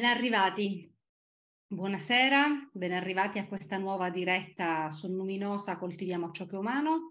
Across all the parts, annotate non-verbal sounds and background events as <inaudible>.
Ben arrivati. Buonasera, ben arrivati a questa nuova diretta su Luminosa Coltiviamo ciò che umano.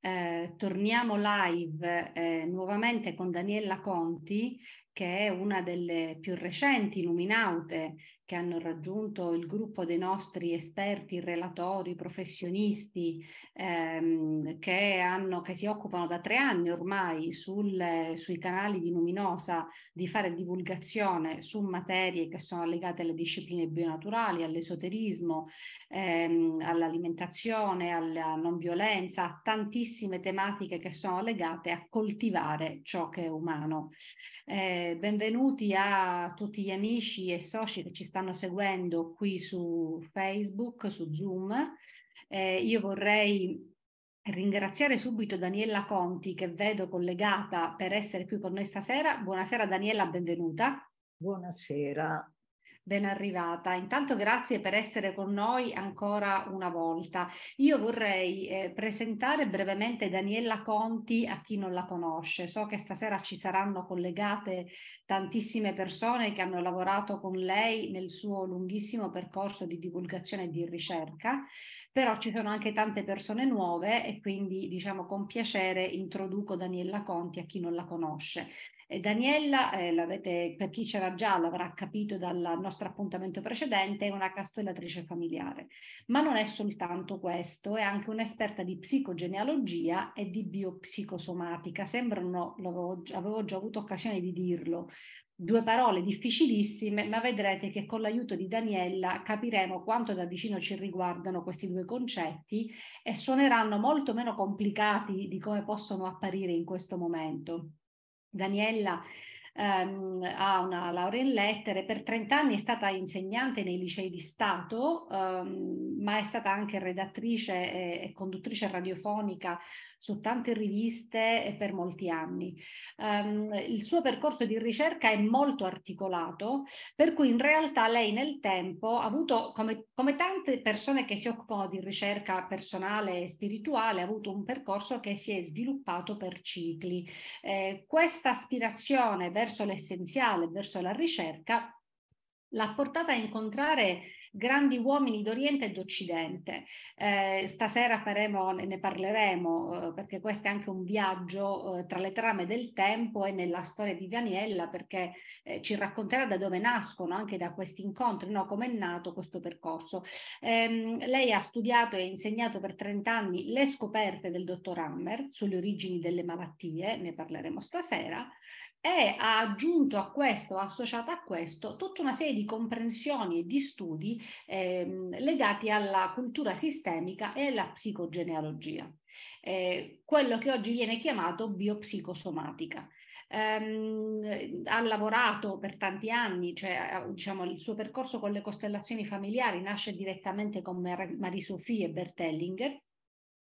Eh, torniamo live eh, nuovamente con Daniela Conti che è una delle più recenti luminaute che hanno raggiunto il gruppo dei nostri esperti, relatori, professionisti ehm, che, hanno, che, si occupano da tre anni ormai sul, sui canali di Luminosa di fare divulgazione su materie che sono legate alle discipline bionaturali, all'esoterismo, ehm, all'alimentazione, alla non violenza, a tantissime tematiche che sono legate a coltivare ciò che è umano. Eh, benvenuti a tutti gli amici e soci che ci stanno seguendo qui su Facebook, su Zoom. Eh, io vorrei ringraziare subito Daniela Conti che vedo collegata per essere qui con noi stasera. Buonasera Daniela, benvenuta. Buonasera ben arrivata. Intanto grazie per essere con noi ancora una volta. Io vorrei eh, presentare brevemente Daniela Conti a chi non la conosce. So che stasera ci saranno collegate tantissime persone che hanno lavorato con lei nel suo lunghissimo percorso di divulgazione e di ricerca, però ci sono anche tante persone nuove e quindi diciamo con piacere introduco Daniela Conti a chi non la conosce. Daniela, eh, eh per chi c'era già, l'avrà capito dal nostro appuntamento precedente, è una castellatrice familiare, ma non è soltanto questo, è anche un'esperta di psicogenealogia e di biopsicosomatica. Sembrano, avevo già avuto occasione di dirlo, due parole difficilissime, ma vedrete che con l'aiuto di Daniela capiremo quanto da vicino ci riguardano questi due concetti e suoneranno molto meno complicati di come possono apparire in questo momento. Daniela ehm, ha una laurea in lettere, per 30 anni è stata insegnante nei licei di Stato, ehm, ma è stata anche redattrice e, e conduttrice radiofonica su tante riviste e eh, per molti anni. Um, il suo percorso di ricerca è molto articolato, per cui in realtà lei nel tempo ha avuto, come, come tante persone che si occupano di ricerca personale e spirituale, ha avuto un percorso che si è sviluppato per cicli. Eh, questa aspirazione verso l'essenziale, verso la ricerca, l'ha portata a incontrare grandi uomini d'Oriente e d'Occidente. Eh, stasera faremo, ne parleremo eh, perché questo è anche un viaggio eh, tra le trame del tempo e nella storia di Daniella perché eh, ci racconterà da dove nascono, anche da questi incontri, no? come è nato questo percorso. Ehm, lei ha studiato e insegnato per 30 anni le scoperte del dottor Hammer sulle origini delle malattie, ne parleremo stasera e ha aggiunto a questo, ha associato a questo tutta una serie di comprensioni e di studi ehm, legati alla cultura sistemica e alla psicogenealogia, eh, quello che oggi viene chiamato biopsicosomatica. Um, ha lavorato per tanti anni, cioè, diciamo, il suo percorso con le costellazioni familiari nasce direttamente con Marie-Sophie e Bertellinger,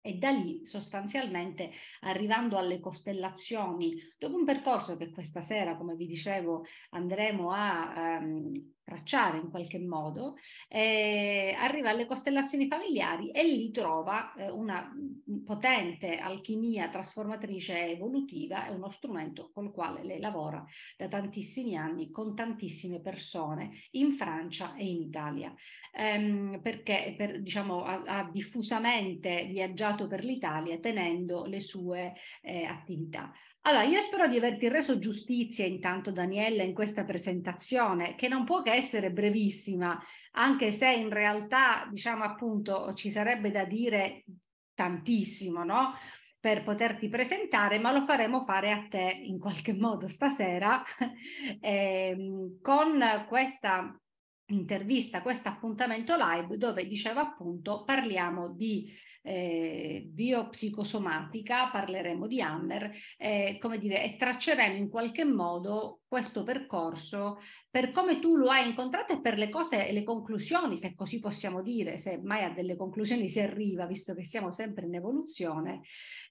e da lì sostanzialmente arrivando alle costellazioni, dopo un percorso che questa sera, come vi dicevo, andremo a ehm, tracciare in qualche modo, eh, arriva alle costellazioni familiari e lì trova eh, una mm, potente alchimia trasformatrice evolutiva, è uno strumento col quale lei lavora da tantissimi anni con tantissime persone in Francia e in Italia, ehm, perché per, diciamo, ha, ha, diffusamente viaggiato per l'Italia tenendo le sue eh, attività. Allora, io spero di averti reso giustizia intanto, Daniella, in questa presentazione, che non può che essere brevissima, anche se in realtà, diciamo appunto, ci sarebbe da dire tantissimo, no? per poterti presentare, ma lo faremo fare a te in qualche <laughs> modo stasera <laughs> ehm, con questa intervista, questo appuntamento live dove dicevo appunto parliamo di eh, biopsicosomatica, parleremo di Hammer, eh, come dire, e tracceremo in qualche modo questo percorso per come tu lo hai incontrato e per le cose e le conclusioni, se così possiamo dire, se mai a delle conclusioni si arriva, visto che siamo sempre in evoluzione.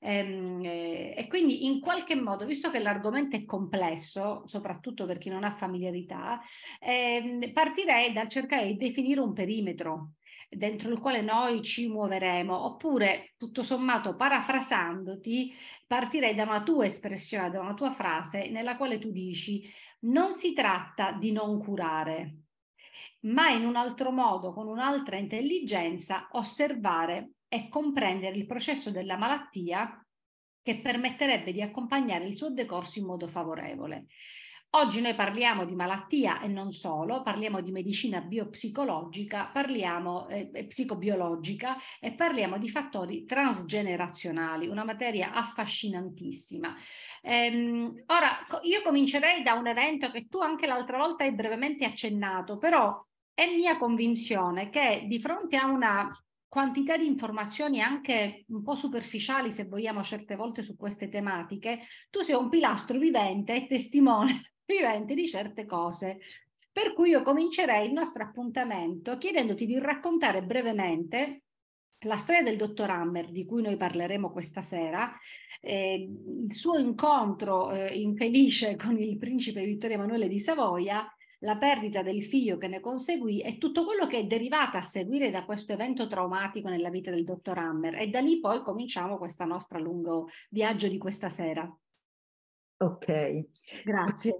Ehm, eh, e quindi in qualche modo, visto che l'argomento è complesso, soprattutto per chi non ha familiarità, ehm, partirei dal cercare di definire un perimetro dentro il quale noi ci muoveremo, oppure tutto sommato parafrasandoti partirei da una tua espressione, da una tua frase nella quale tu dici non si tratta di non curare, ma in un altro modo, con un'altra intelligenza, osservare e comprendere il processo della malattia che permetterebbe di accompagnare il suo decorso in modo favorevole. Oggi noi parliamo di malattia e non solo, parliamo di medicina biopsicologica, parliamo eh, eh psicobiologica e parliamo di fattori transgenerazionali, una materia affascinantissima. Ehm, ora, io comincerei da un evento che tu anche l'altra volta hai brevemente accennato, però è mia convinzione che di fronte a una quantità di informazioni anche un po' superficiali, se vogliamo, certe volte su queste tematiche, tu sei un pilastro vivente e testimone vivente di certe cose. Per cui io comincerei il nostro appuntamento chiedendoti di raccontare brevemente la storia del dottor Hammer, di cui noi parleremo questa sera, eh, il suo incontro eh, infelice con il principe Vittorio Emanuele di Savoia, la perdita del figlio che ne conseguì e tutto quello che è derivato a seguire da questo evento traumatico nella vita del dottor Hammer. E da lì poi cominciamo questo nostro lungo viaggio di questa sera. Ok. Grazie.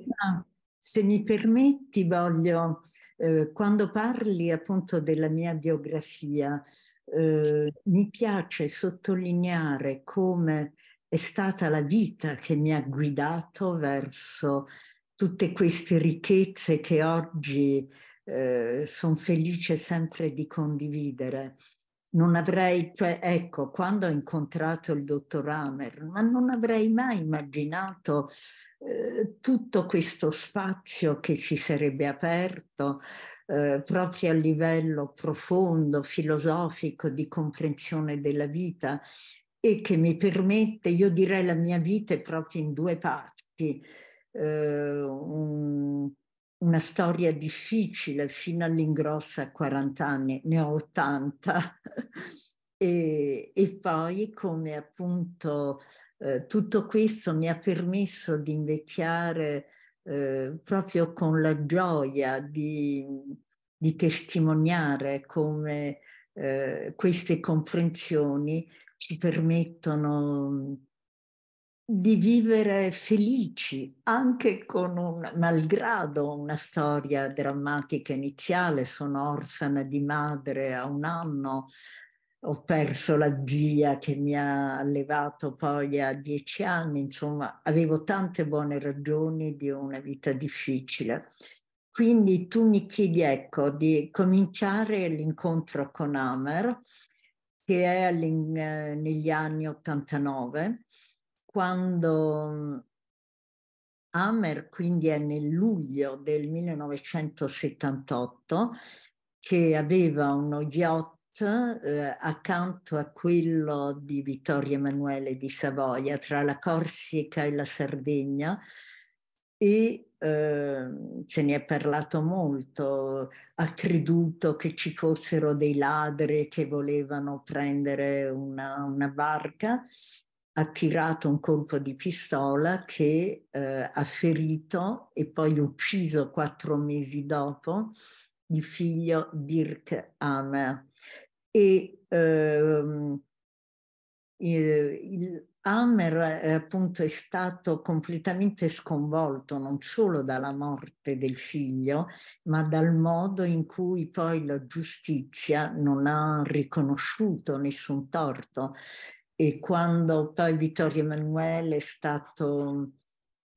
Se mi permetti, voglio, eh, quando parli appunto della mia biografia, eh, mi piace sottolineare come è stata la vita che mi ha guidato verso tutte queste ricchezze che oggi eh, sono felice sempre di condividere non avrei, cioè ecco, quando ho incontrato il dottor Hammer, ma non avrei mai immaginato eh, tutto questo spazio che si sarebbe aperto eh, proprio a livello profondo, filosofico, di comprensione della vita e che mi permette, io direi la mia vita è proprio in due parti. Eh, un, una storia difficile fino all'ingrosso a 40 anni, ne ho 80. E, e, poi come appunto eh, tutto questo mi ha permesso di invecchiare eh, proprio con la gioia di, di testimoniare come eh, queste comprensioni ci permettono di vivere felici anche con un malgrado una storia drammatica iniziale sono orfana di madre a un anno ho perso la zia che mi ha allevato poi a dieci anni insomma avevo tante buone ragioni di una vita difficile quindi tu mi chiedi ecco di cominciare l'incontro con Amer che è eh, negli anni 89 quando mhmm, Hammer, quindi è nel luglio del 1978, che aveva uno yacht eh, accanto a quello di Vittorio Emanuele di Savoia, tra la Corsica e la Sardegna, e eh, se ne è parlato molto, ha creduto che ci fossero dei ladri che volevano prendere una, una barca ha tirato un colpo di pistola che eh, ha ferito e poi ucciso quattro mesi dopo il figlio Dirk Hammer. E ehm, Hammer eh, appunto è stato completamente sconvolto non solo dalla morte del figlio, ma dal modo in cui poi la giustizia non ha riconosciuto nessun torto e quando poi Vittorio Emanuele è stato mm,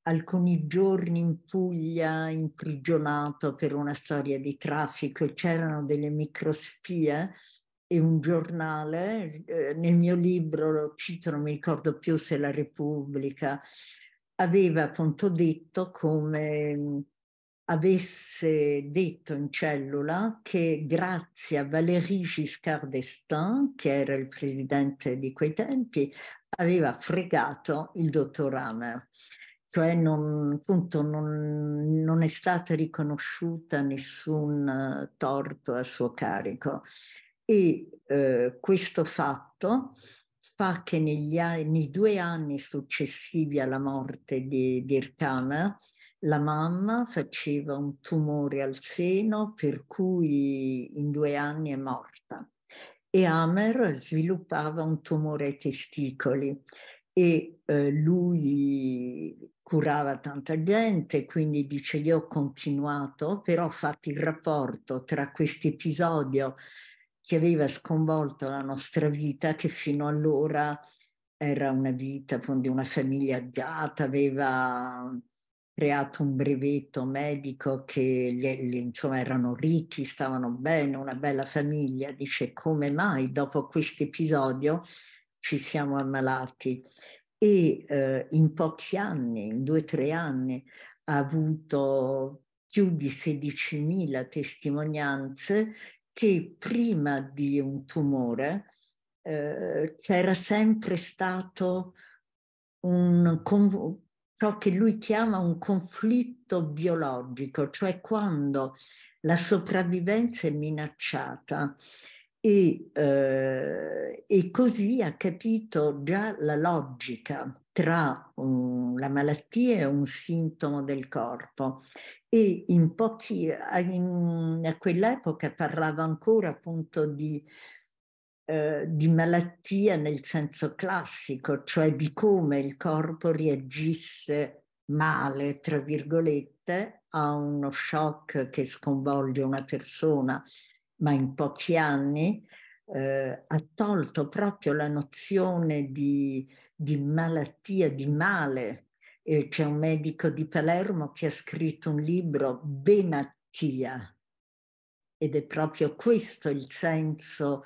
alcuni giorni in Puglia imprigionato per una storia di traffico e c'erano delle microspie e un giornale, eh, nel mio libro lo cito, non mi ricordo più se la Repubblica, aveva appunto detto come mm, avesse detto in cellula che grazie a Valéry Giscard d'Estaing, che era il presidente di quei tempi, aveva fregato il dottor Hammer. Cioè non, appunto, non, non è stata riconosciuta nessun eh, torto a suo carico. E eh, questo fatto fa che negli nei due anni successivi alla morte di Dirk Hammer, la mamma faceva un tumore al seno per cui in due anni è morta e Amer sviluppava un tumore ai testicoli e eh, lui curava tanta gente, quindi dice io ho continuato, però ho fatto il rapporto tra questo episodio che aveva sconvolto la nostra vita, che fino allora era una vita di una famiglia agiata, aveva creato un brevetto medico che gli, gli, insomma erano ricchi, stavano bene, una bella famiglia, dice come mai dopo questo episodio ci siamo ammalati e eh, in pochi anni, in due o tre anni, ha avuto più di 16.000 testimonianze che prima di un tumore eh, c'era sempre stato un, ciò che lui chiama un conflitto biologico, cioè quando la sopravvivenza è minacciata. E, eh, e così ha capito già la logica tra um, la malattia e un sintomo del corpo. E in pochi, in, a quell'epoca parlava ancora appunto di eh, di malattia nel senso classico, cioè di come il corpo reagisse male, tra virgolette, a uno shock che sconvolge una persona, ma in pochi anni, eh, ha tolto proprio la nozione di, di malattia, di male. E c'è un medico di Palermo che ha scritto un libro, Benattia, ed è proprio questo il senso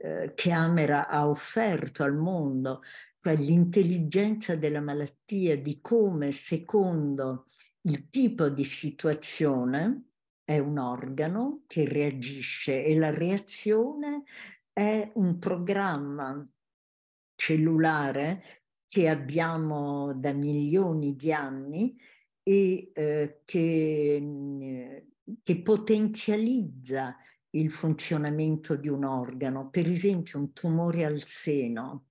eh, che Amera ha offerto al mondo, cioè l'intelligenza della malattia, di come secondo il tipo di situazione è un organo che reagisce e la reazione è un programma cellulare che abbiamo da milioni di anni e eh, che, mm, che potenzializza il funzionamento di un organo. Per esempio un tumore al seno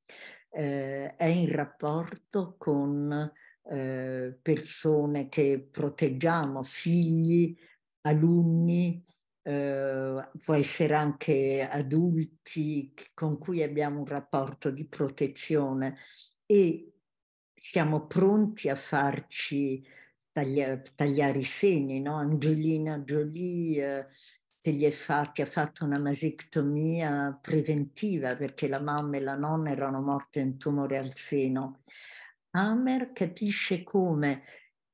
eh, è in rapporto con eh, persone che proteggiamo, figli, alunni, eh, può essere anche adulti con cui abbiamo un rapporto di protezione e siamo pronti a farci taglia, tagliare i segni, no? Angelina Jolie, eh, che gli è fa, ha fatto una masectomia preventiva perché la mamma e la nonna erano morte in tumore al seno. Hammer capisce come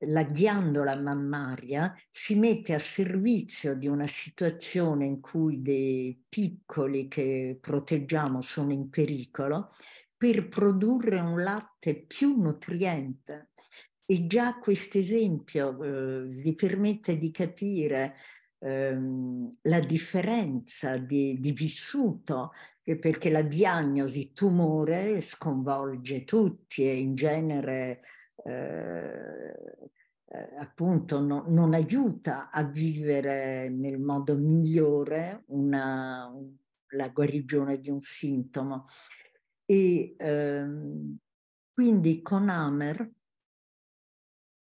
la ghiandola mammaria si mette a servizio di una situazione in cui dei piccoli che proteggiamo sono in pericolo per produrre un latte più nutriente. E già questo esempio eh, vi permette di capire ehm, la differenza di, di vissuto, perché la diagnosi tumore sconvolge tutti e in genere eh, eh, appunto no, non aiuta a vivere nel modo migliore una, la guarigione di un sintomo. E ehm, quindi con Amer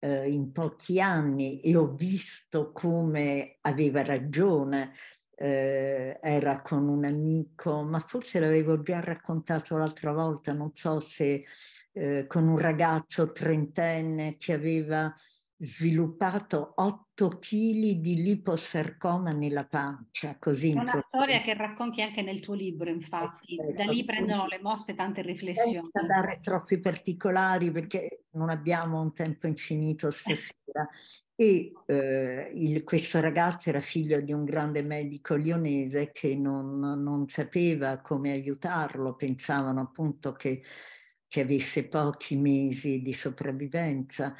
eh, in pochi anni e ho visto come aveva ragione. Eh, era con un amico, ma forse l'avevo già raccontato l'altra volta, non so se eh, con un ragazzo trentenne che aveva sviluppato 8 kg di liposarcoma nella pancia. Così È una storia che racconti anche nel tuo libro, infatti. Da lì prendono le mosse tante riflessioni. Senza dare troppi particolari perché non abbiamo un tempo infinito eh. stasera. E eh, il, questo ragazzo era figlio di un grande medico lionese che non, non sapeva come aiutarlo, pensavano appunto che, che avesse pochi mesi di sopravvivenza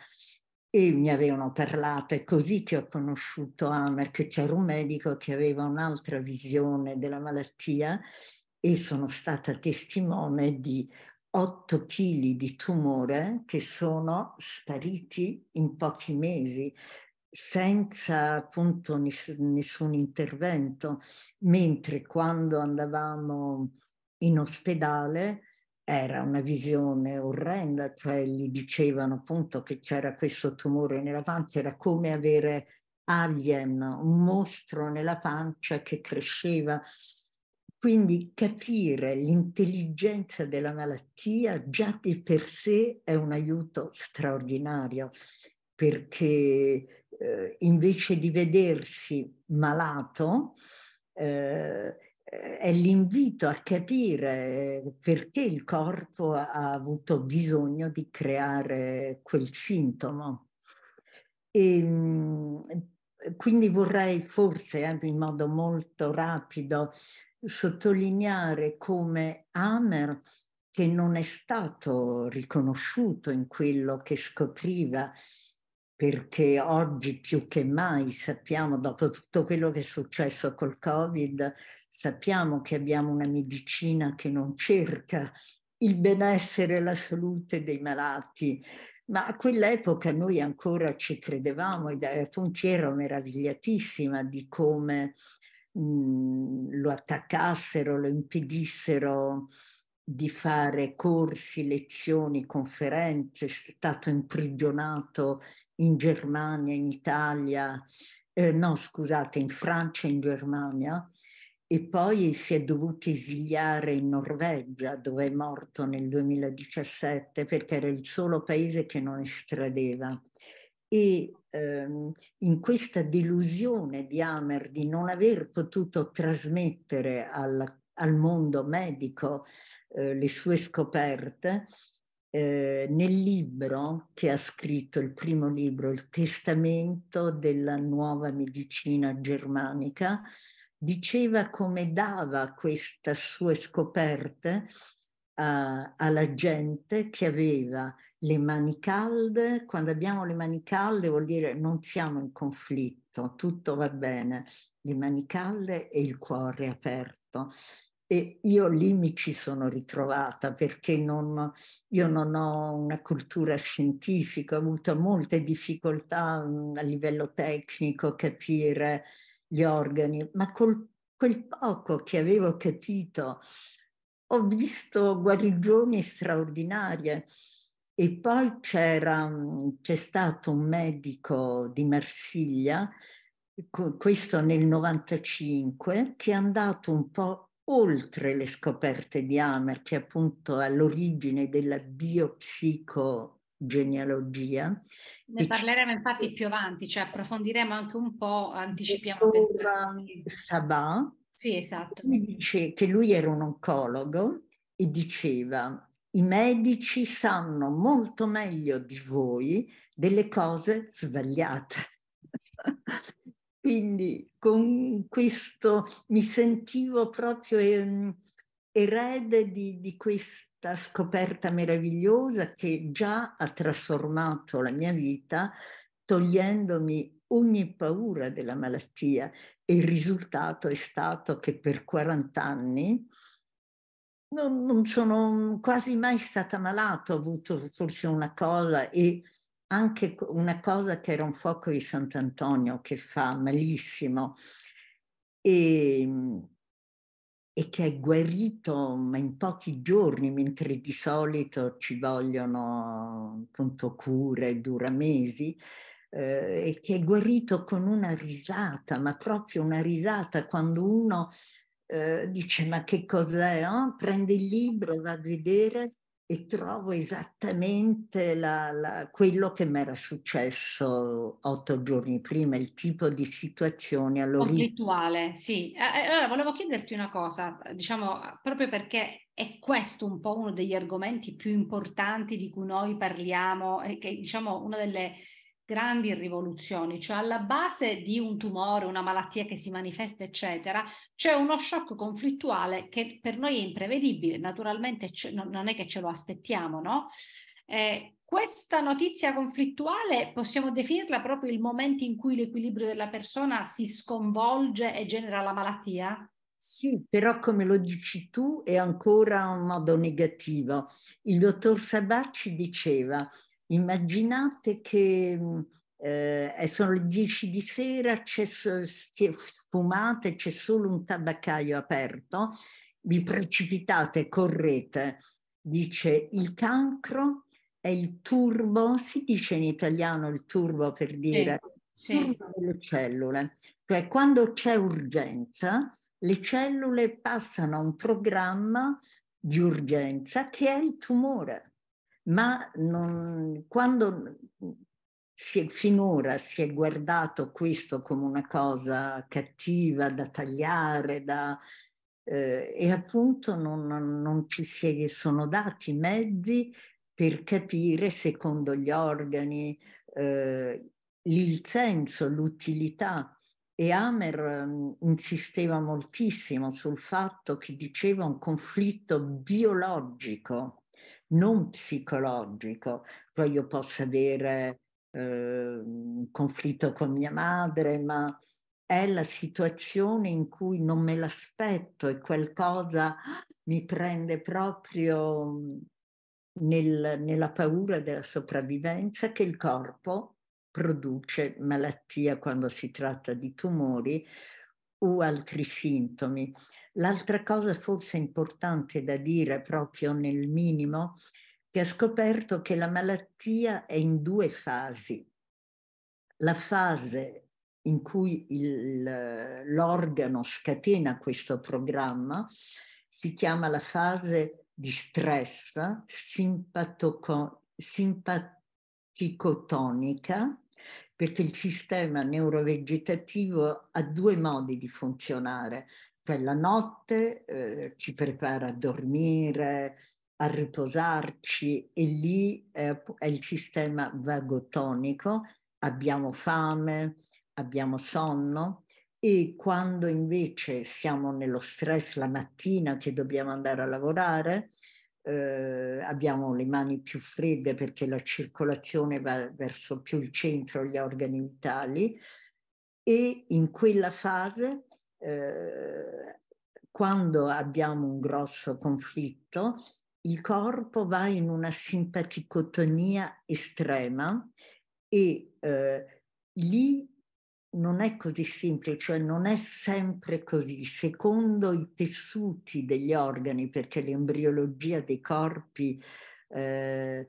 e mi avevano parlato, è così che ho conosciuto Amer, che c'era un medico che aveva un'altra visione della malattia e sono stata testimone di 8 kg di tumore che sono spariti in pochi mesi senza appunto nessun intervento, mentre quando andavamo in ospedale era una visione orrenda, cioè gli dicevano appunto che c'era questo tumore nella pancia, era come avere alien, un mostro nella pancia che cresceva. Quindi capire l'intelligenza della malattia già di per sé è un aiuto straordinario, perché eh, invece di vedersi malato, eh, eh, è l'invito a capire eh, perché il corpo ha avuto bisogno di creare quel sintomo. E, ehm, quindi vorrei forse anche eh, in modo molto rapido sottolineare come Hammer, che non è stato riconosciuto in quello che scopriva, perché oggi più che mai sappiamo, dopo tutto quello che è successo col Covid, Sappiamo che abbiamo una medicina che non cerca il benessere e la salute dei malati, ma a quell'epoca noi ancora ci credevamo e Daria Ponti era meravigliatissima di come lo attaccassero, lo impedissero di fare corsi, lezioni, conferenze, è stato imprigionato in Germania, in Italia, eh, no scusate, in Francia, in Germania, e poi si è dovuto esiliare in Norvegia dove è morto nel 2017 perché era il solo paese che non estradeva. E ehm, in questa delusione di Hammer di non aver potuto trasmettere al, al mondo medico eh, le sue scoperte, eh, nel libro che ha scritto, il primo libro, Il testamento della nuova medicina germanica, diceva come dava queste sue scoperte uh, alla gente che aveva le mani calde. Quando abbiamo le mani calde vuol dire non siamo in conflitto, tutto va bene, le mani calde e il cuore aperto. E io lì mi ci sono ritrovata perché non, io non ho una cultura scientifica, ho avuto molte difficoltà mm, a livello tecnico capire gli organi, ma col, quel poco che avevo capito ho visto guarigioni straordinarie. E poi c'era, mm, c'è stato un medico di Marsiglia, questo nel 95, che è andato un po' oltre le scoperte di Hammer, che appunto è all'origine della biopsico genealogia. Ne parleremo infatti più avanti, cioè approfondiremo anche un po', anticipiamo. Sabah, sì, esatto. Lui dice che lui era un oncologo e diceva i medici sanno molto meglio di voi delle cose sbagliate. <laughs> Quindi con questo mi sentivo proprio ehm, erede di, di questo questa scoperta meravigliosa che già ha trasformato la mia vita togliendomi ogni paura della malattia e il risultato è stato che per 40 anni non, non, sono quasi mai stata malata, ho avuto forse una cosa e anche una cosa che era un fuoco di Sant'Antonio che fa malissimo. E ehm, e che è guarito ma mm, in pochi giorni, mentre di solito ci vogliono appunto cure, dura mesi, eh, e che è guarito con una risata, ma proprio una risata quando uno eh, dice ma che cos'è? Oh? Prende il libro, va a vedere e trovo esattamente la, la, quello che mi era successo otto giorni prima, il tipo di situazione all'origine. Rituale, sì. Eh, eh, allora, volevo chiederti una cosa, diciamo, proprio perché è questo un po' uno degli argomenti più importanti di cui noi parliamo, eh, che diciamo una delle grandi rivoluzioni, cioè alla base di un tumore, una malattia che si manifesta, eccetera, c'è uno shock conflittuale che per noi è imprevedibile, naturalmente ce, non è che ce lo aspettiamo, no? Eh, questa notizia conflittuale possiamo definirla proprio il momento in cui l'equilibrio della persona si sconvolge e genera la malattia? Sì, però come lo dici tu è ancora un modo negativo. Il dottor Sabacci diceva immaginate che eh, sono le 10 di sera, c'è, fumate, c'è solo un tabaccaio aperto, vi precipitate, correte. Dice il cancro è il turbo, si dice in italiano il turbo per dire, sì, sì. turbo delle cellule. Cioè quando c'è urgenza, le cellule passano a un programma di urgenza che è il tumore ma non, quando si è, finora si è guardato questo come una cosa cattiva da tagliare, da, eh, e appunto non, non ci si sono dati i mezzi per capire secondo gli organi eh, il senso, l'utilità. E Amer mm, insisteva moltissimo sul fatto che diceva un conflitto biologico non psicologico, poi io posso avere eh, un conflitto con mia madre, ma è la situazione in cui non me l'aspetto e qualcosa mi prende proprio mhmm, nel, nella paura della sopravvivenza che il corpo produce malattia quando si tratta di tumori u altri sintomi. L'altra cosa forse importante da dire proprio nel minimo, che ha scoperto che la malattia è in due fasi. La fase in cui il, l'organo scatena questo programma si chiama la fase di stress simpaticotonica, perché il sistema neurovegetativo ha due modi di funzionare. Cioè la notte eh, ci prepara a dormire, a riposarci e lì eh, è il sistema vagotonico, abbiamo fame, abbiamo sonno e quando invece siamo nello stress la mattina che dobbiamo andare a lavorare, eh, abbiamo le mani più fredde perché la circolazione va verso più il centro, gli organi vitali e in quella fase eh, quando abbiamo un grosso conflitto, il corpo va in una simpaticotonia estrema e eh, lì non è così semplice, cioè non è sempre così. Secondo i tessuti degli organi, perché l'embriologia dei corpi eh,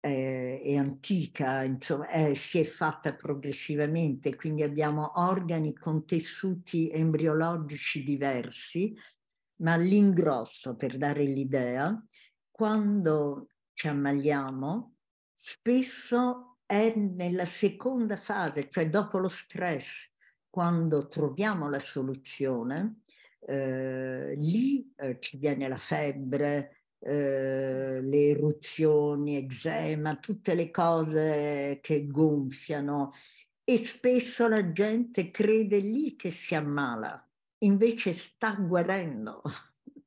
eh, è antica, insomma, eh, si è fatta progressivamente, quindi abbiamo organi con tessuti embriologici diversi, ma all'ingrosso, per dare l'idea, quando ci ammaliamo, spesso è nella seconda fase, cioè dopo lo stress, quando troviamo la soluzione, eh, lì eh, ci viene la febbre, eh, le eruzioni, eczema, tutte le cose che gonfiano e spesso la gente crede lì che si ammala, invece sta guarendo. <laughs>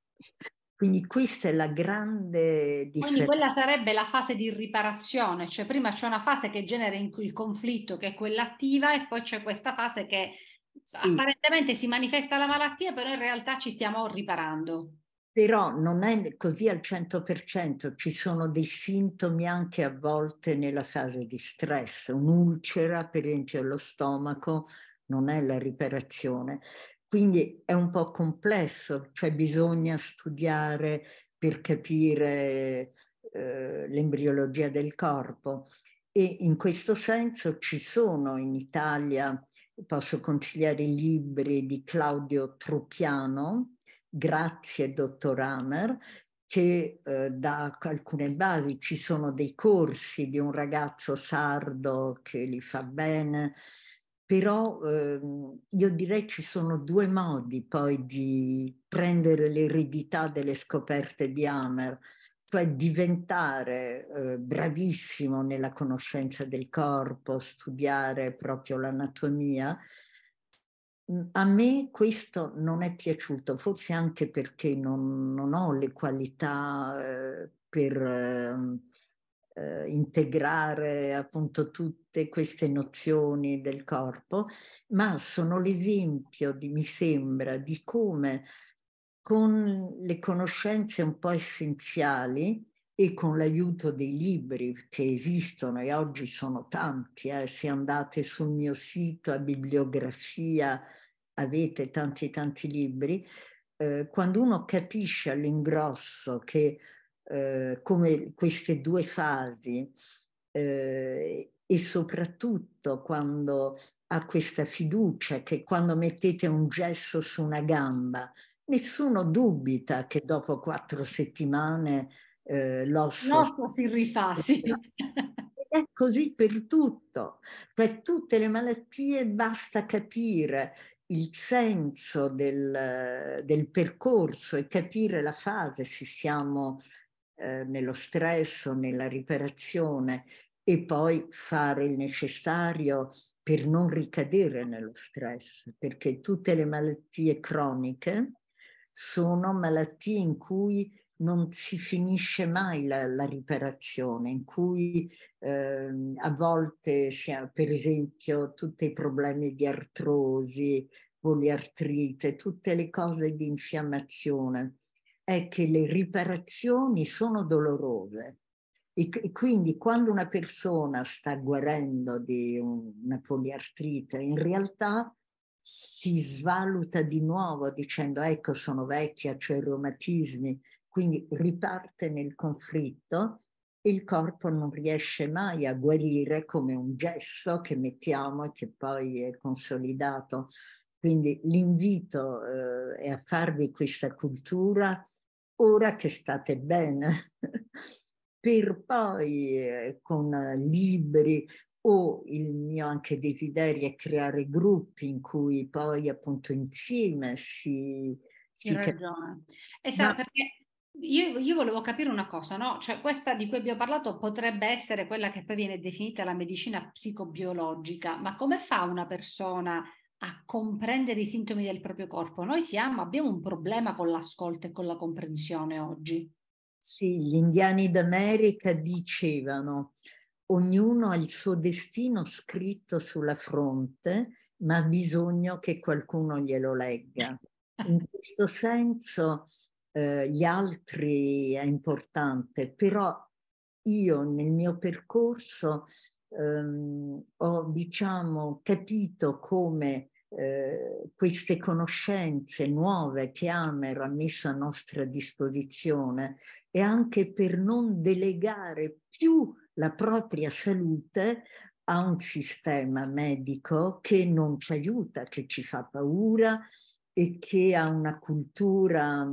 Quindi questa è la grande differenza. Quindi quella sarebbe la fase di riparazione, cioè prima c'è una fase che genera il conflitto, che è quella attiva, e poi c'è questa fase che sì. apparentemente si manifesta la malattia, però in realtà ci stiamo riparando però non è così al 100%, ci sono dei sintomi anche a volte nella fase di stress, un'ulcera per esempio allo stomaco non è la riparazione, quindi è un po' complesso, cioè bisogna studiare per capire eh, l'embriologia del corpo e in questo senso ci sono in Italia, posso consigliare i libri di Claudio Truppiano, Grazie, dottor Hammer, che eh, da alcune basi ci sono dei corsi di un ragazzo sardo che li fa bene, però ehm, io direi ci sono due modi poi di prendere l'eredità delle scoperte di Hammer, cioè diventare eh, bravissimo nella conoscenza del corpo, studiare proprio l'anatomia Mhmm, a me questo non è piaciuto, forse anche perché non, non ho le qualità eh, per ehm, eh, integrare appunto tutte queste nozioni del corpo, ma sono l'esempio, di, mi sembra, di come con le conoscenze un po' essenziali e con l'aiuto dei libri che esistono e oggi sono tanti, eh, se andate sul mio sito a bibliografia avete tanti tanti libri, eh, quando uno capisce all'ingrosso che eh, come queste due fasi eh, e soprattutto quando ha questa fiducia che quando mettete un gesso su una gamba, nessuno dubita che dopo quattro settimane eh, l'osso. L'osso si rifà, <laughs> sì. È così per tutto, per tutte le malattie basta capire il senso del, del percorso e capire la fase, se siamo eh, nello stress o nella riparazione, e poi fare il necessario per non ricadere nello stress, perché tutte le malattie croniche sono malattie in cui non si finisce mai la, la riparazione, in cui eh, a volte si ha per esempio tutti i problemi di artrosi, poliartrite, tutte le cose di infiammazione, è che le riparazioni sono dolorose. E, e quindi quando una persona sta guarendo di una poliartrite, in realtà si svaluta di nuovo dicendo ecco sono vecchia, ho cioè i reumatismi, quindi riparte nel conflitto, il corpo non riesce mai a guarire come un gesso che mettiamo e che poi è consolidato. Quindi l'invito eh, è a farvi questa cultura ora che state bene, <laughs> per poi eh, con libri o il mio anche desiderio è creare gruppi in cui poi appunto insieme si... si ragiona. Esatto, Ma... perché io, io, volevo capire una cosa, no? Cioè questa di cui abbiamo parlato potrebbe essere quella che poi viene definita la medicina psicobiologica, ma come fa una persona a comprendere i sintomi del proprio corpo? Noi siamo, abbiamo un problema con l'ascolto e con la comprensione oggi. Sì, gli indiani d'America dicevano ognuno ha il suo destino scritto sulla fronte, ma ha bisogno che qualcuno glielo legga. <laughs> In questo senso eh, gli altri è importante, però io nel mio percorso ehm, ho diciamo, capito come eh, queste conoscenze nuove che Amer ha messo a nostra disposizione e anche per non delegare più la propria salute a un sistema medico che non ci aiuta, che ci fa paura e che ha una cultura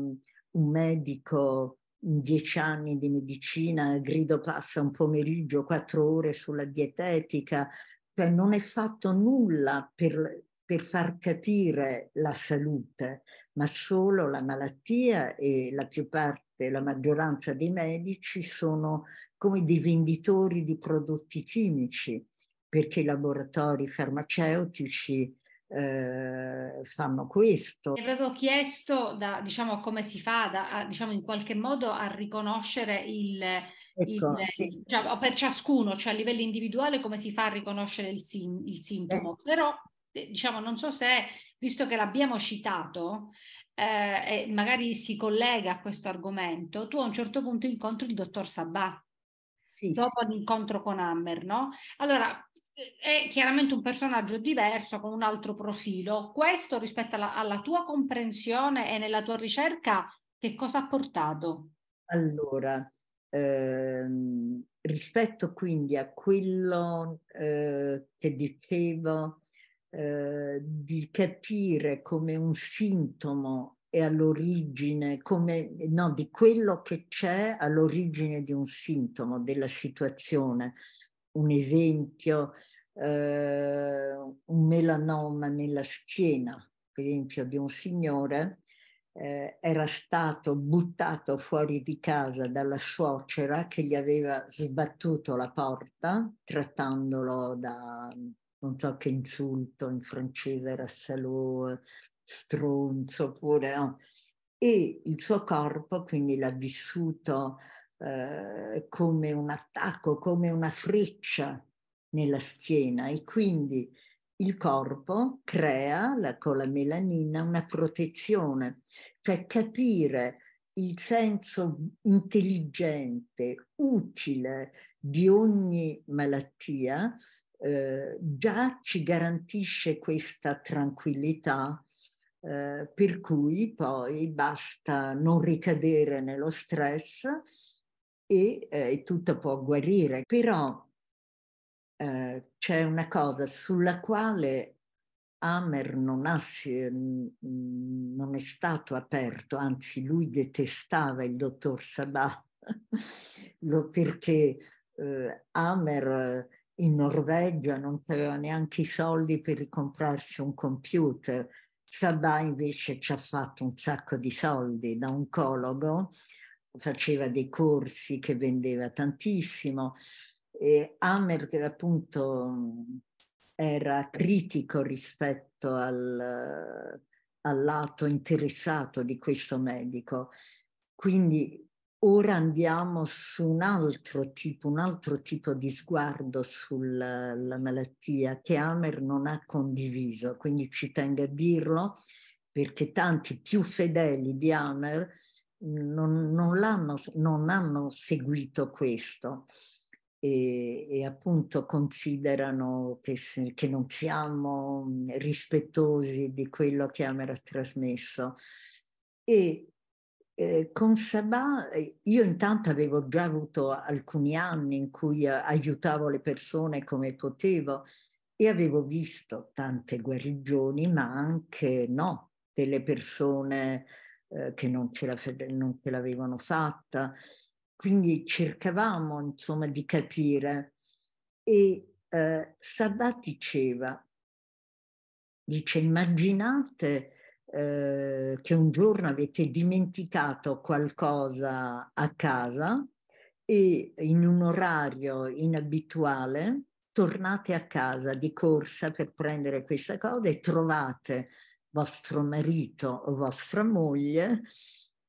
un medico in dieci anni di medicina, grido passa un pomeriggio, quattro ore sulla dietetica, cioè non è fatto nulla per, per far capire la salute, ma solo la malattia e la più parte, la maggioranza dei medici sono come dei venditori di prodotti chimici, perché i laboratori farmaceutici eh, fanno questo. Ti avevo chiesto da, diciamo, come si fa da, a, diciamo, in qualche modo a riconoscere il, Ecco, il, sì. cioè, per ciascuno, cioè a livello individuale, come si fa a riconoscere il, sim, il sintomo. Ecco. Eh. Però, diciamo, non so se, visto che l'abbiamo citato, eh, e magari si collega a questo argomento, tu a un certo punto incontri il dottor Sabà. Sì, dopo sì. l'incontro con Hammer, no? Allora, è chiaramente un personaggio diverso con un altro profilo. Questo rispetto alla, alla tua comprensione e nella tua ricerca, che cosa ha portato? Allora, ehm, rispetto quindi a quello eh, che dicevo eh, di capire come un sintomo è all'origine, come, no, di quello che c'è all'origine di un sintomo, della situazione, un esempio, eh, un melanoma nella schiena, per esempio, di un signore, eh, era stato buttato fuori di casa dalla suocera che gli aveva sbattuto la porta, trattandolo da non so che insulto, in francese era salaud, stronzo, oppure... No. E il suo corpo quindi l'ha vissuto eh, come un attacco, come una freccia nella schiena e quindi il corpo crea la, con la melanina una protezione, cioè capire il senso intelligente, utile di ogni malattia eh, già ci garantisce questa tranquillità eh, per cui poi basta non ricadere nello stress e eh, tutto può guarire. Però eh, c'è una cosa sulla quale Hammer non, ha, non, è stato aperto, anzi lui detestava il dottor Sabah <laughs> perché eh, Hammer in Norvegia non aveva neanche i soldi per comprarsi un computer. Sabah invece ci ha fatto un sacco di soldi da oncologo faceva dei corsi che vendeva tantissimo. E Hammer, appunto era critico rispetto al, al lato interessato di questo medico. Quindi Ora andiamo su un altro tipo, un altro tipo di sguardo sulla malattia che Hammer non ha condiviso, quindi ci tengo a dirlo perché tanti più fedeli di Hammer non, non, hanno, non hanno seguito questo. E, e, appunto considerano che, se, che, non siamo mm, rispettosi di quello che Amera ha trasmesso. E eh, con Sabà eh, io intanto avevo già avuto alcuni anni in cui eh, aiutavo le persone come potevo e avevo visto tante guarigioni, ma anche no, delle persone eh, che non ce, non ce, l'avevano fatta. Quindi cercavamo insomma di capire e eh, Sabat diceva, dice immaginate eh, che un giorno avete dimenticato qualcosa a casa e in un orario inabituale tornate a casa di corsa per prendere questa cosa e trovate vostro marito o vostra moglie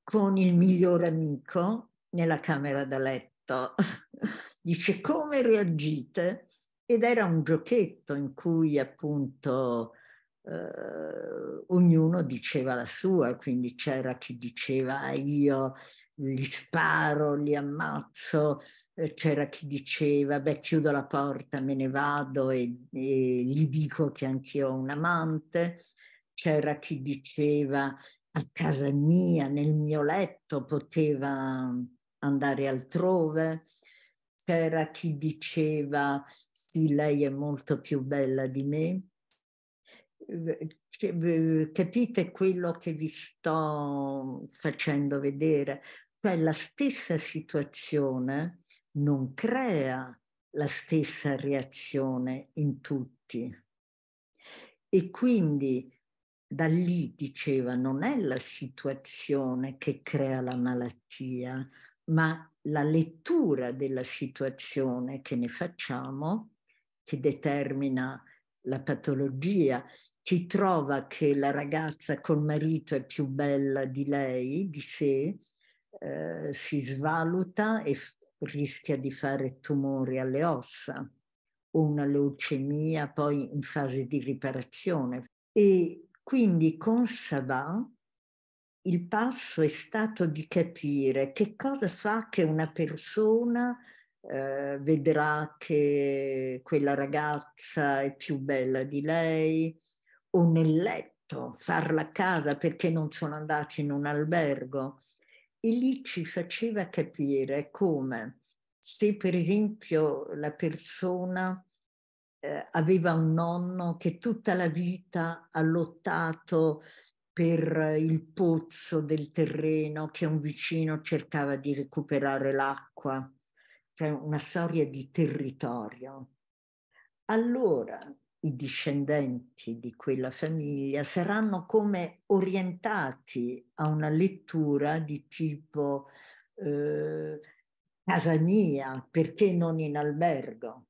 con il miglior amico nella camera da letto. <laughs> Dice come reagite? Ed era un giochetto in cui appunto eh, ognuno diceva la sua, quindi c'era chi diceva ah, io li sparo, li ammazzo, eh, c'era chi diceva beh chiudo la porta, me ne vado e, e gli dico che anch'io ho un amante c'era chi diceva a casa mia, nel mio letto, poteva andare altrove, c'era chi diceva sì, lei è molto più bella di me. Capite quello che vi sto facendo vedere? Cioè la stessa situazione non crea la stessa reazione in tutti. E quindi da lì diceva non è la situazione che crea la malattia, ma la lettura della situazione che ne facciamo che determina la patologia. Chi trova che la ragazza col marito è più bella di lei, di sé, eh, si svaluta e f- rischia di fare tumori alle ossa, o una leucemia poi in fase di riparazione. E quindi con Savant il passo è stato di capire che cosa fa che una persona eh, vedrà che quella ragazza è più bella di lei o nel letto, farla a casa perché non sono andati in un albergo. E lì ci faceva capire come se per esempio la persona eh, aveva un nonno che tutta la vita ha lottato per il pozzo del terreno che un vicino cercava di recuperare l'acqua, cioè una storia di territorio. Allora i discendenti di quella famiglia saranno come orientati a una lettura di tipo eh, casa mia, perché non in albergo?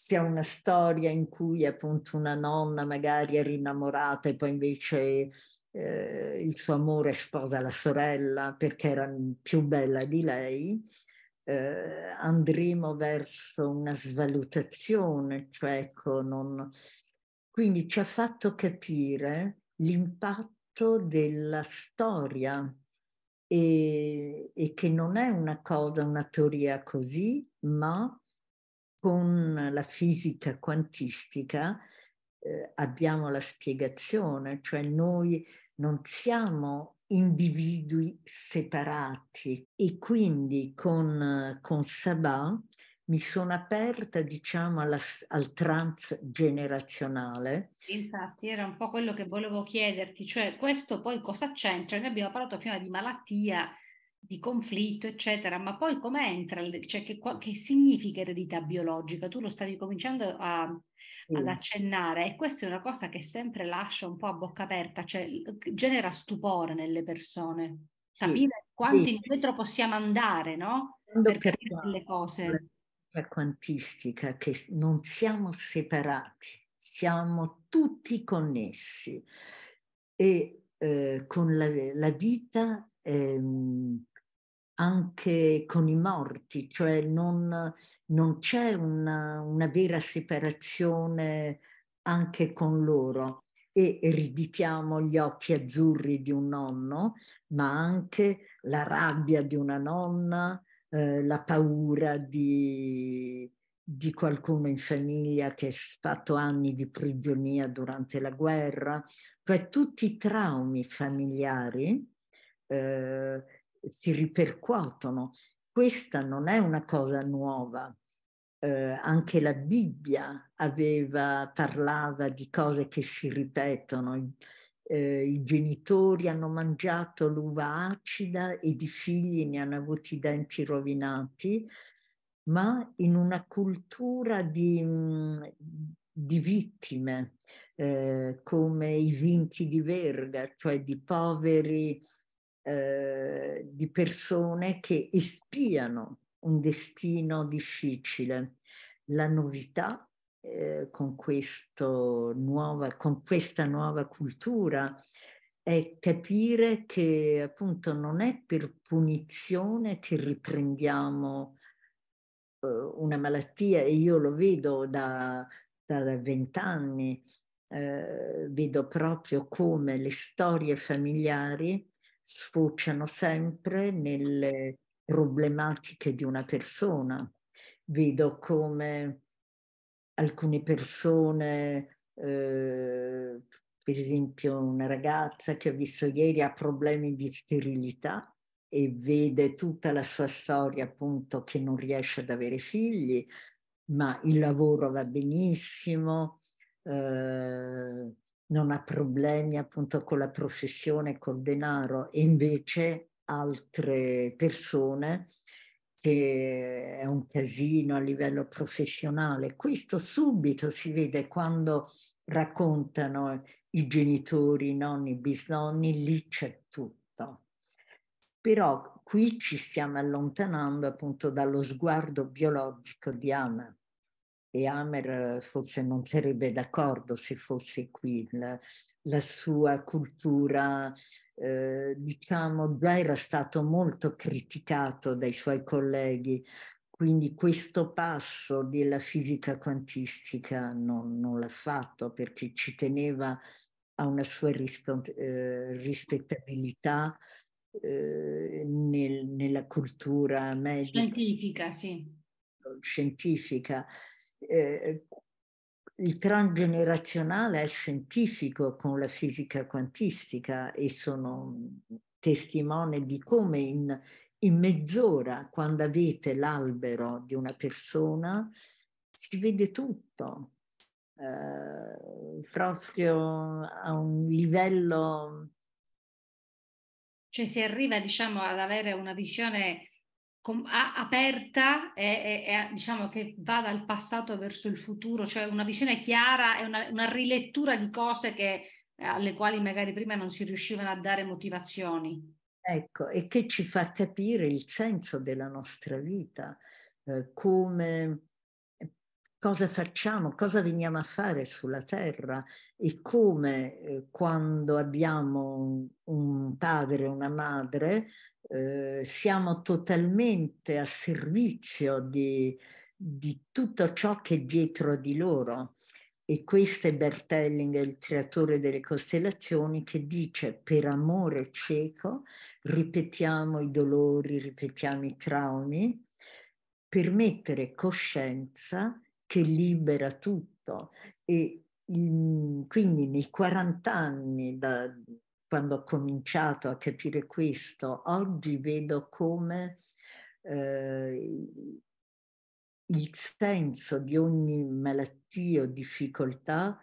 sia una storia in cui appunto una nonna magari era innamorata e poi invece eh, il suo amore sposa la sorella perché era più bella di lei, eh, andremo verso una svalutazione, cioè ecco, non... quindi ci ha fatto capire l'impatto della storia e, e che non è una cosa, una teoria così, ma con la fisica quantistica eh, abbiamo la spiegazione, cioè noi non siamo individui separati e quindi con, con Sabah mi sono aperta diciamo alla, al transgenerazionale. Infatti era un po' quello che volevo chiederti, cioè questo poi cosa c'entra? Noi abbiamo parlato prima di malattia, di conflitto, eccetera, ma poi come entra, cioè che, che, significa eredità biologica? Tu lo stavi cominciando a, sì. ad accennare e questa è una cosa che sempre lascia un po' a bocca aperta, cioè genera stupore nelle persone. Sì. quanto sì. indietro possiamo andare, no? Quando per capire le cose. La quantistica, che non siamo separati, siamo tutti connessi e eh, con la, la vita ehm, anche con i morti, cioè non, non c'è una, una, vera separazione anche con loro e ereditiamo gli occhi azzurri di un nonno, ma anche la rabbia di una nonna, eh, la paura di, di qualcuno in famiglia che ha fatto anni di prigionia durante la guerra, cioè tutti i traumi familiari eh, si ripercuotono. Questa non è una cosa nuova. Eh, anche la Bibbia aveva, parlava di cose che si ripetono. Eh, I genitori hanno mangiato l'uva acida ed i figli ne hanno avuti i denti rovinati, ma in una cultura di, di vittime, eh, come i vinti di verga, cioè di poveri eh, di persone che espiano un destino difficile. La novità eh, con, nuova, con, questa nuova cultura è capire che appunto non è per punizione che riprendiamo eh, una malattia e io lo vedo da vent'anni, eh, vedo proprio come le storie familiari sfociano sempre nelle problematiche di una persona. Vedo come alcune persone, eh, per esempio una ragazza che ho visto ieri ha problemi di sterilità e vede tutta la sua storia appunto che non riesce ad avere figli, ma il lavoro va benissimo, eh, non ha problemi appunto con la professione, col denaro, e invece altre persone che è un casino a livello professionale. Questo subito si vede quando raccontano i genitori, i nonni, i bisnonni, lì c'è tutto. Però qui ci stiamo allontanando appunto dallo sguardo biologico di Anna e Hammer eh, forse non sarebbe d'accordo se fosse qui, la, la sua cultura, eh, diciamo, già era stato molto criticato dai suoi colleghi, quindi questo passo della fisica quantistica non, non l'ha fatto perché ci teneva a una sua rispet- eh, rispettabilità eh, nel, nella cultura medica. Scientifica, sì. Scientifica eh, il transgenerazionale è scientifico con la fisica quantistica e sono testimone di come in, in mezz'ora, quando avete l'albero di una persona, si vede tutto, eh, proprio a un livello... Cioè si arriva diciamo ad avere una visione com- a- aperta e, e, e, diciamo che va dal passato verso il futuro, cioè una visione chiara e una, una rilettura di cose che, eh, alle quali magari prima non si riuscivano a dare motivazioni. Ecco, e che ci fa capire il senso della nostra vita, eh, come eh, cosa facciamo, cosa veniamo a fare sulla terra e come eh, quando abbiamo un padre, una madre, eh, siamo totalmente a servizio di, di tutto ciò che è dietro di loro. E questo è Bertelling, il creatore delle costellazioni, che dice per amore cieco ripetiamo i dolori, ripetiamo i traumi, per mettere coscienza che libera tutto. E mm, quindi nei 40 anni da, quando ho cominciato a capire questo, oggi vedo come eh, il senso di ogni malattia o difficoltà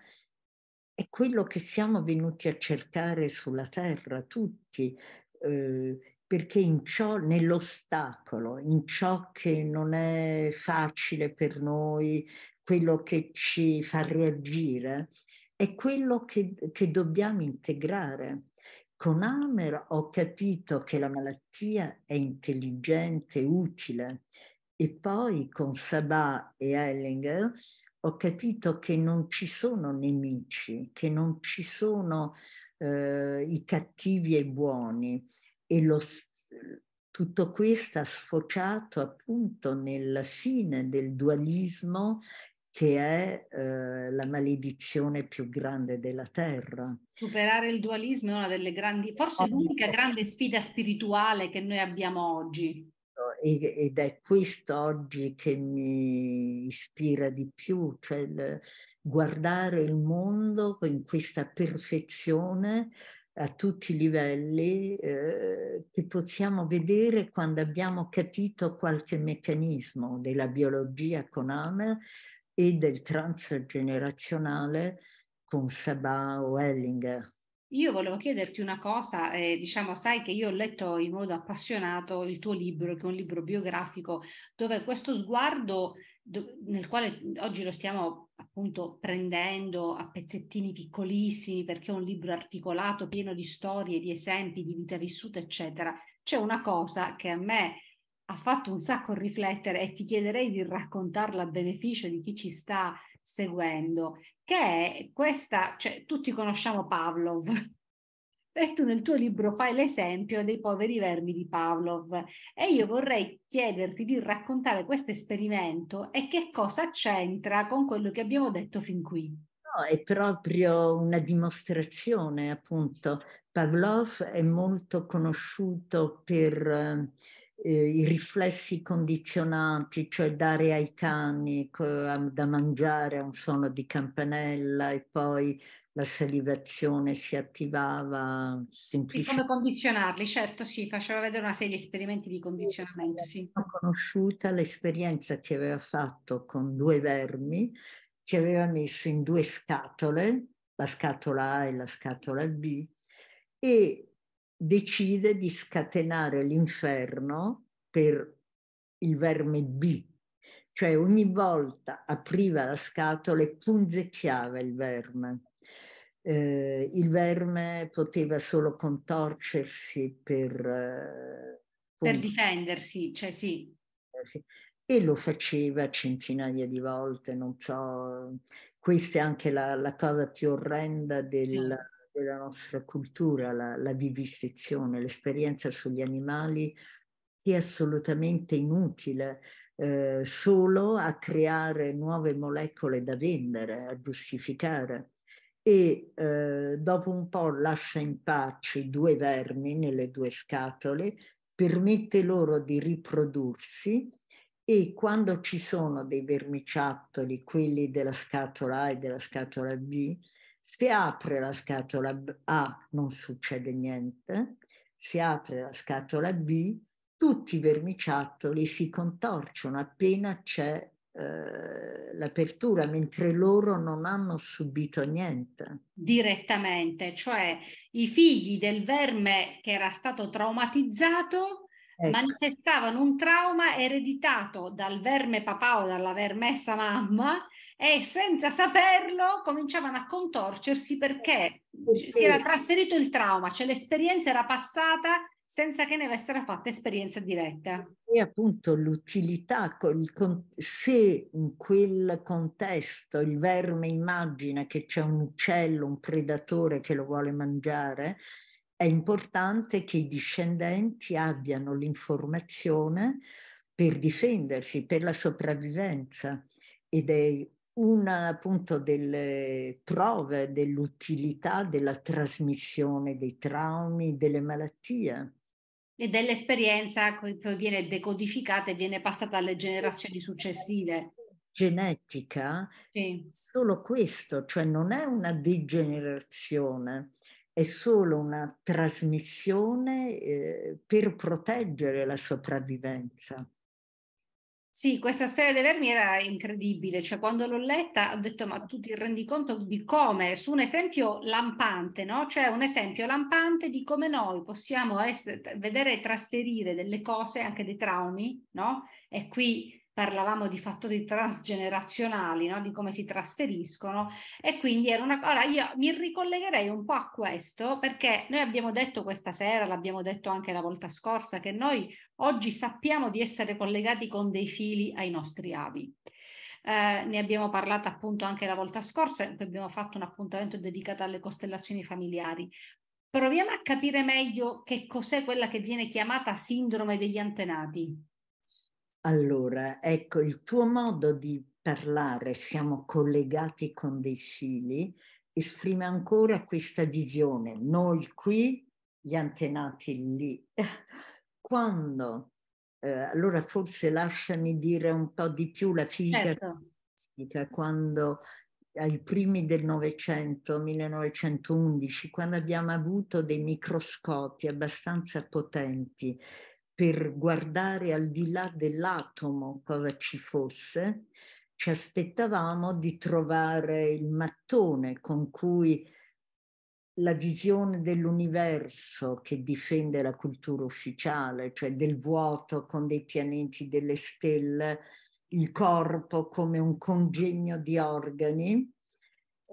è quello che siamo venuti a cercare sulla terra tutti, eh, perché in ciò, nell'ostacolo, in ciò che non è facile per noi, quello che ci fa reagire, è quello che, che dobbiamo integrare. Con Amer ho capito che la malattia è intelligente, utile e poi con Sabah e Ellinger ho capito che non ci sono nemici, che non ci sono eh, i cattivi e i buoni e lo, tutto questo ha sfociato appunto nella fine del dualismo che è eh, la maledizione più grande della terra. Superare il dualismo è una delle grandi, forse oh, l'unica grande sfida spirituale che noi abbiamo oggi. Ed è questo oggi che mi ispira di più, cioè il, guardare il mondo in questa perfezione a tutti i livelli eh, che possiamo vedere quando abbiamo capito qualche meccanismo della biologia con Amer e del transgenerazionale con Sabah Wellinger. Io volevo chiederti una cosa, eh, diciamo, sai che io ho letto in modo appassionato il tuo libro, che è un libro biografico, dove questo sguardo do, nel quale oggi lo stiamo appunto prendendo a pezzettini piccolissimi, perché è un libro articolato, pieno di storie, di esempi, di vita vissuta, eccetera, c'è una cosa che a me ha fatto un sacco riflettere e ti chiederei di raccontarla a beneficio di chi ci sta seguendo, che è questa, cioè tutti conosciamo Pavlov, <laughs> e tu nel tuo libro fai l'esempio dei poveri vermi di Pavlov e io vorrei chiederti di raccontare questo esperimento e che cosa c'entra con quello che abbiamo detto fin qui. No, è proprio una dimostrazione, appunto. Pavlov è molto conosciuto per ehm, eh, i riflessi condizionati, cioè dare ai cani da mangiare a un suono di campanella e poi la salivazione si attivava semplicemente. Sì, come condizionarli, certo sì, faceva vedere una serie di esperimenti di condizionamento. Sì. Ho conosciuta l'esperienza che aveva fatto con due vermi che aveva messo in due scatole, la scatola A e la scatola B, e decide di scatenare l'inferno per il verme B, cioè ogni volta apriva la scatola e punzecchiava il verme. Eh, il verme poteva solo contorcersi per... Eh, per difendersi, cioè sì. E lo faceva centinaia di volte, non so, questa è anche la, la cosa più orrenda del... Sì della nostra cultura, la, la vivisezione, l'esperienza sugli animali, è assolutamente inutile eh, solo a creare nuove molecole da vendere, a giustificare. E eh, dopo un po' lascia in pace i due vermi nelle due scatole, permette loro di riprodursi e quando ci sono dei vermiciattoli, quelli della scatola A e della scatola B, si apre la scatola A, non succede niente, si apre la scatola B, tutti i vermiciattoli si contorciono appena c'è eh, l'apertura, mentre loro non hanno subito niente. Direttamente, cioè i figli del verme che era stato traumatizzato Ecco. manifestavano un trauma ereditato dal verme papà o dalla vermessa mamma e senza saperlo cominciavano a contorcersi perché eh, si era trasferito il trauma, cioè l'esperienza era passata senza che ne avessero fatta esperienza diretta. E appunto l'utilità, se in quel contesto il verme immagina che c'è un uccello, un predatore che lo vuole mangiare, è importante che i discendenti abbiano l'informazione per difendersi, per la sopravvivenza. Ed è un appunto delle prove dell'utilità della trasmissione dei traumi, delle malattie. E dell'esperienza che poi viene decodificata e viene passata alle generazioni successive. Genetica? Sì. Solo questo, cioè non è una degenerazione, è solo una trasmissione eh, per proteggere la sopravvivenza. Sì, questa storia dei vermi era incredibile, cioè quando l'ho letta ho detto ma tu ti rendi conto di come, su un esempio lampante, no? Cioè un esempio lampante di come noi possiamo essere, vedere trasferire delle cose, anche dei traumi, no? E qui parlavamo di fattori transgenerazionali, no? di come si trasferiscono e quindi era una cosa, io mi ricollegherei un po' a questo perché noi abbiamo detto questa sera, l'abbiamo detto anche la volta scorsa, che noi oggi sappiamo di essere collegati con dei fili ai nostri avi. Eh, ne abbiamo parlato appunto anche la volta scorsa, abbiamo fatto un appuntamento dedicato alle costellazioni familiari. Proviamo a capire meglio che cos'è quella che viene chiamata sindrome degli antenati. Allora, ecco, il tuo modo di parlare, siamo collegati con dei fili, esprime ancora questa visione, noi qui, gli antenati lì. <laughs> Quando, eh, allora forse lasciami dire un po' di più la fisica certo. quando ai primi del Novecento, 1911, quando abbiamo avuto dei microscopi abbastanza potenti per guardare al di là dell'atomo cosa ci fosse, ci aspettavamo di trovare il mattone con cui la visione dell'universo che difende la cultura ufficiale, cioè del vuoto con dei pianeti, delle stelle, il corpo come un congegno di organi,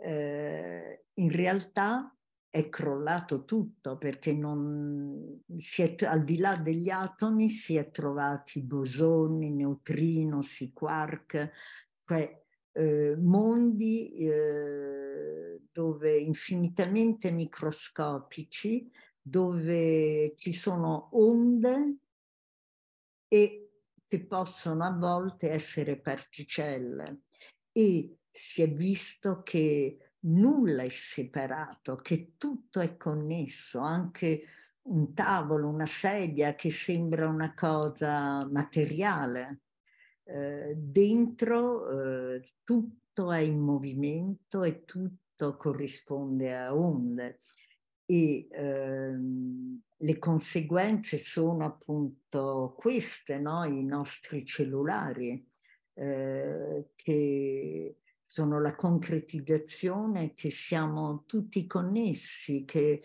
eh, in realtà è crollato tutto perché non, si è, al di là degli atomi si è trovati bosoni, neutrinos, quark, cioè eh, mondi eh, dove infinitamente microscopici, dove ci sono onde e che possono a volte essere particelle. E si è visto che nulla è separato, che tutto è connesso, anche un tavolo, una sedia che sembra una cosa materiale. Eh, dentro eh, tutto è in movimento e tutto corrisponde a onde e ehm, le conseguenze sono appunto queste, no? i nostri cellulari eh, che sono la concretizzazione che siamo tutti connessi, che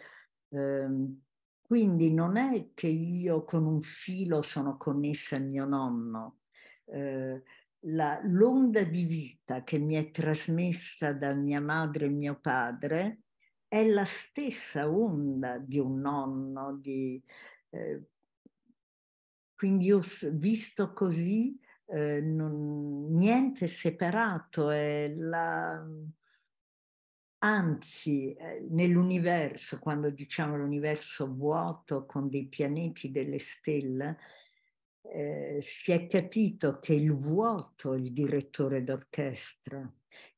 ehm, quindi non è che io con un filo sono connessa al mio nonno. Eh, la, l'onda di vita che mi è trasmessa da mia madre e mio padre è la stessa onda di un nonno. Di, eh, quindi io, visto così eh, non, niente separato, è la, anzi eh, nell'universo, quando diciamo l'universo vuoto con dei pianeti, delle stelle, eh, si è capito che il vuoto è il direttore d'orchestra,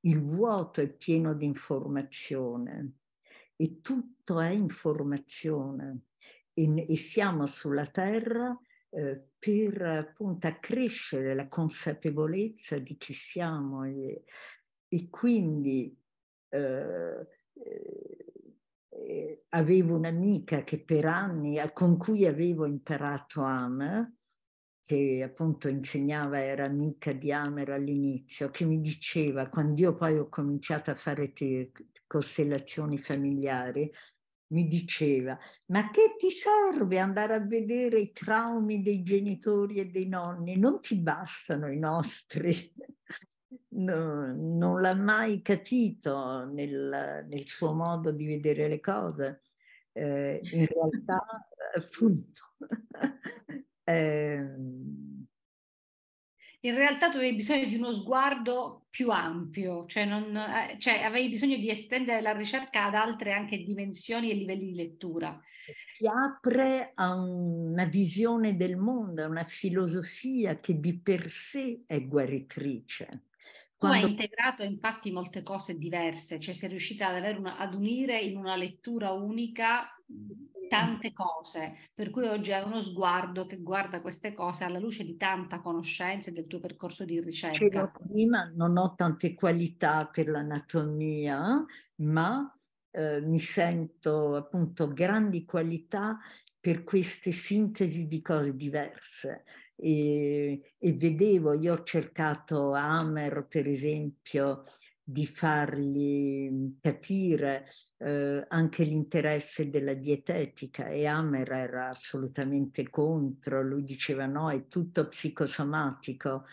il vuoto è pieno di informazione e tutto è informazione e, e siamo sulla Terra eh, per appunto accrescere la consapevolezza di chi siamo e, e quindi eh, eh, avevo un'amica che per anni, con cui avevo imparato Amer, che appunto insegnava, era amica di Amer all'inizio, che mi diceva, quando io poi ho cominciato a fare te- costellazioni familiari, mi diceva, ma che ti serve andare a vedere i traumi dei genitori e dei nonni? Non ti bastano i nostri. <laughs> No, non l'ha mai capito nel, nel, suo modo di vedere le cose. Eh, in realtà, eh, appunto, <laughs> eh, in realtà tu avevi bisogno di uno sguardo più ampio, cioè, non, eh, cioè, avevi bisogno di estendere la ricerca ad altre anche dimensioni e livelli di lettura. Ti apre a una visione del mondo, a una filosofia che di per sé è guaritrice. Quando... Tu hai integrato infatti molte cose diverse, cioè sei riuscita ad, una, ad unire in una lettura unica tante cose, per cui oggi hai uno sguardo che guarda queste cose alla luce di tanta conoscenza e del tuo percorso di ricerca. prima, non ho tante qualità per l'anatomia, ma eh, mi sento appunto grandi qualità per queste sintesi di cose diverse. E, e vedevo, io ho cercato Hammer, per esempio, di fargli mm, capire eh, anche l'interesse della dietetica e Hammer era assolutamente contro, lui diceva no, è tutto psicosomatico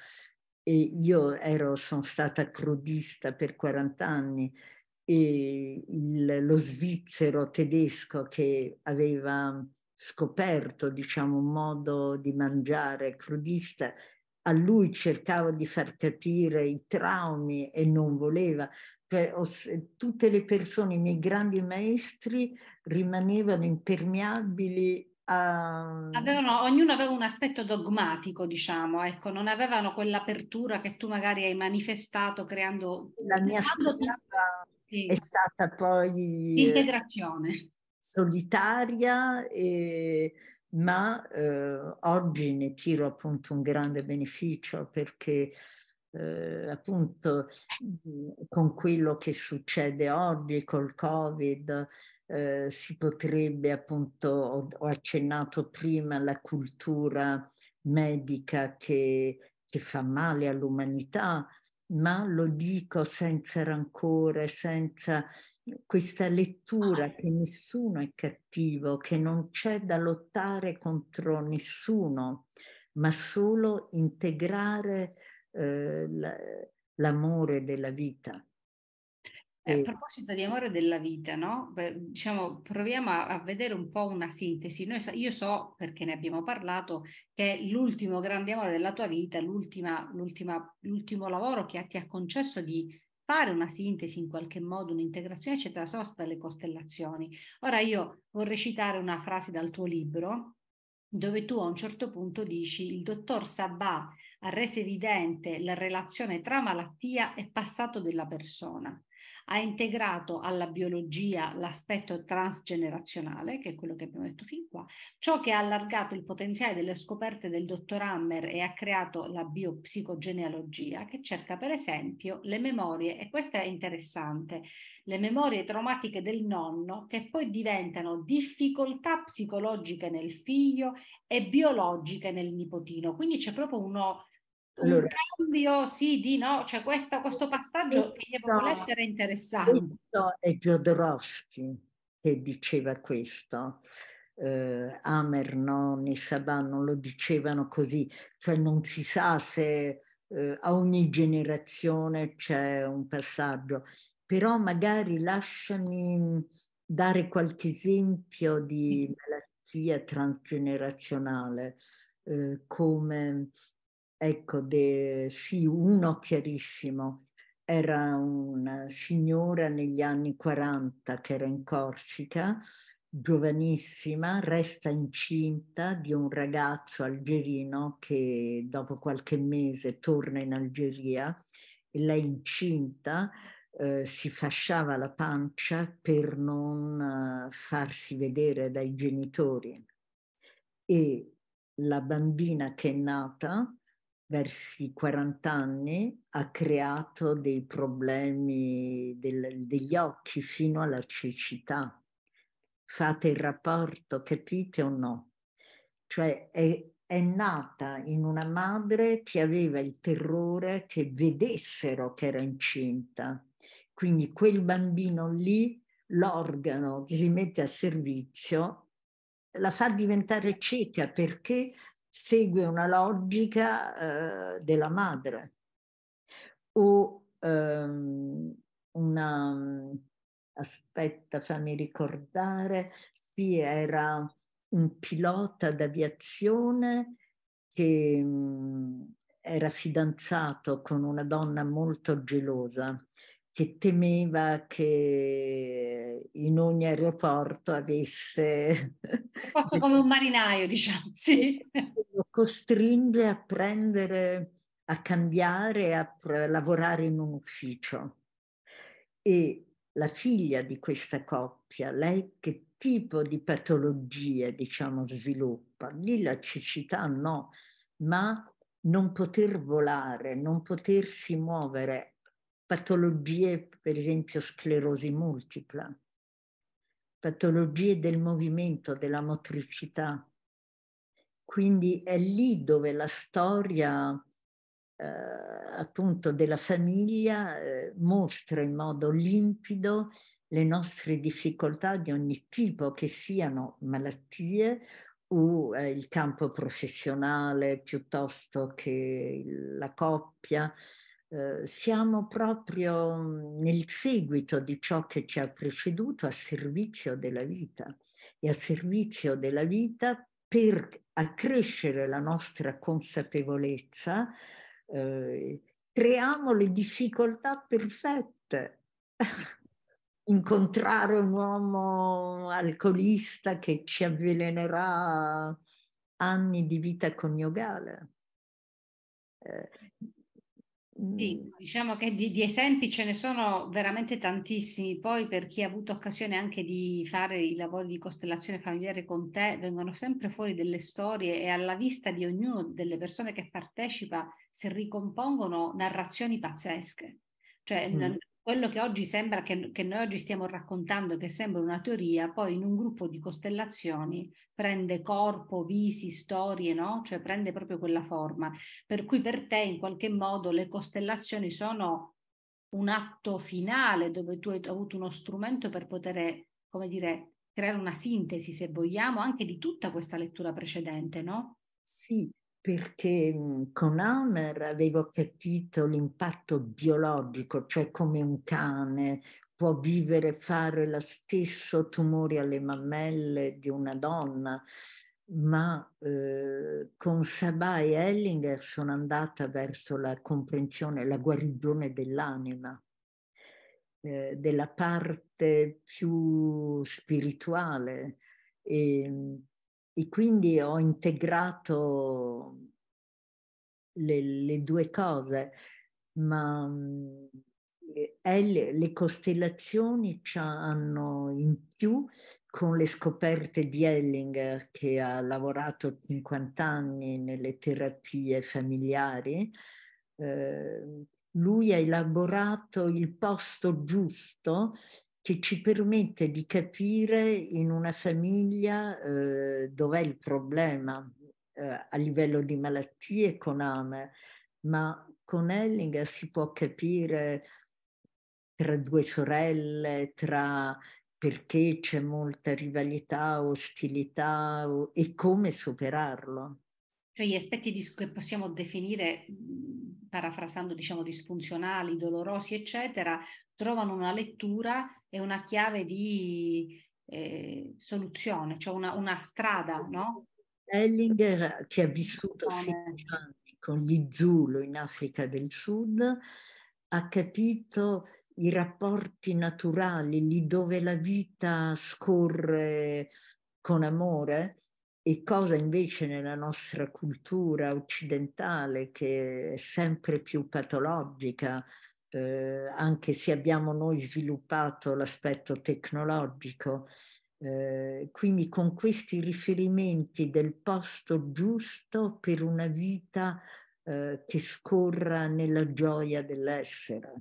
e io ero, sono stata crudista per 40 anni e il, lo svizzero tedesco che aveva scoperto diciamo un modo di mangiare crudista a lui cercavo di far capire i traumi e non voleva. Cioè, tutte le persone, i miei grandi maestri, rimanevano impermeabili a... Avevano, ognuno aveva un aspetto dogmatico, diciamo, ecco, non avevano quell'apertura che tu magari hai manifestato creando... La mia storia sì. è stata poi... Eh, L'integrazione. Solitaria e ma eh, oggi ne tiro appunto un grande beneficio perché eh, appunto con quello che succede oggi col Covid eh, si potrebbe appunto, ho, ho, accennato prima, la cultura medica che, che fa male all'umanità, ma lo dico senza rancore, senza questa lettura che nessuno è cattivo, che non c'è da lottare contro nessuno, ma solo integrare eh, l'amore della vita. Eh, a proposito di amore della vita, no? Beh, diciamo, proviamo a, a, vedere un po' una sintesi. Noi, io so, perché ne abbiamo parlato, che l'ultimo grande amore della tua vita, l'ultima, l'ultima, l'ultimo lavoro che ti ha concesso di fare una sintesi in qualche modo, un'integrazione, eccetera, sono state le costellazioni. Ora io vorrei citare una frase dal tuo libro, dove tu a un certo punto dici il dottor Sabà ha reso evidente la relazione tra malattia e passato della persona ha integrato alla biologia l'aspetto transgenerazionale, che è quello che abbiamo detto fin qua, ciò che ha allargato il potenziale delle scoperte del dottor Hammer e ha creato la biopsicogenealogia, che cerca per esempio le memorie, e questa è interessante, le memorie traumatiche del nonno che poi diventano difficoltà psicologiche nel figlio e biologiche nel nipotino. Quindi c'è proprio uno allora, cambio sì di no, cioè questa, questo passaggio questo, che devo leggere è interessante. Questo è Jodorowsky che diceva questo. Eh, Amernon e Sabà non lo dicevano così, cioè non si sa se eh, a ogni generazione c'è un passaggio, però magari lasciami dare qualche esempio di mm. malattia transgenerazionale, eh, come ecco, de, sì, uno chiarissimo. Era una signora negli anni 40 che era in Corsica, giovanissima, resta incinta di un ragazzo algerino che dopo qualche mese torna in Algeria e lei incinta eh, si fasciava la pancia per non eh, farsi vedere dai genitori e la bambina che è nata versi 40 anni ha creato dei problemi del, degli occhi fino alla cecità. Fate il rapporto, capite o no? Cioè è, è nata in una madre che aveva il terrore che vedessero che era incinta. Quindi quel bambino lì, l'organo che si mette a servizio, la fa diventare cieca perché segue una logica eh, della madre o ehm, una aspetta fammi ricordare sì era un pilota d'aviazione che mh, era fidanzato con una donna molto gelosa che temeva che in ogni aeroporto avesse... Fatto <laughs> come un marinaio, diciamo, sì. Lo costringe a prendere, a cambiare, a lavorare in un ufficio. E la figlia di questa coppia, lei che tipo di patologie, diciamo, sviluppa? Lì la cecità no, ma non poter volare, non potersi muovere patologie, per esempio sclerosi multipla, patologie del movimento, della motricità. Quindi è lì dove la storia eh, appunto della famiglia eh, mostra in modo limpido le nostre difficoltà di ogni tipo, che siano malattie o eh, il campo professionale piuttosto che la coppia, Ehm, siamo proprio mhmm, nel seguito di ciò che ci ha preceduto a servizio della vita e a servizio della vita per accrescere la nostra consapevolezza, eh, creiamo le difficoltà perfette. <laughs> Incontrare un uomo alcolista che ci avvelenerà anni di vita coniugale. Eh, sì, mm. diciamo che di, di, esempi ce ne sono veramente tantissimi, poi per chi ha avuto occasione anche di fare i lavori di costellazione familiare con te, vengono sempre fuori delle storie e alla vista di ognuno delle persone che partecipa si ricompongono narrazioni pazzesche, cioè mm quello che oggi sembra che, che, noi oggi stiamo raccontando, che sembra una teoria, poi in un gruppo di costellazioni prende corpo, visi, storie, no? Cioè prende proprio quella forma. Per cui per te in qualche modo le costellazioni sono un atto finale dove tu hai avuto uno strumento per poter, come dire, creare una sintesi, se vogliamo, anche di tutta questa lettura precedente, no? Sì, perché mhmm, con Homer avevo capito l'impatto biologico, cioè come un cane può vivere e fare lo stesso tumore alle mammelle di una donna, ma eh, con Sabah e Ellinger sono andata verso la comprensione, la guarigione dell'anima, eh, della parte più spirituale. E, ehm, e quindi ho integrato le, le due cose, ma mhmm, le costellazioni hanno in più con le scoperte di Ellinger che ha lavorato 50 anni nelle terapie familiari, eh, lui ha elaborato il posto giusto che ci permette di capire in una famiglia eh, dov'è il problema eh, a livello di malattie con Ame, ma con Ellinger si può capire tra due sorelle, tra perché c'è molta rivalità, ostilità e come superarlo. Cioè gli aspetti dis- che possiamo definire, mhmm, parafrasando diciamo disfunzionali, dolorosi, eccetera, trovano una lettura e una chiave di eh, soluzione, cioè una, una strada, no? Ellinger, che ha vissuto 16 anni con gli Zulu in Africa del Sud, ha capito i rapporti naturali, lì dove la vita scorre con amore, e cosa invece nella nostra cultura occidentale che è sempre più patologica, eh, anche se abbiamo noi sviluppato l'aspetto tecnologico. Eh, quindi con questi riferimenti del posto giusto per una vita eh, che scorra nella gioia dell'essere.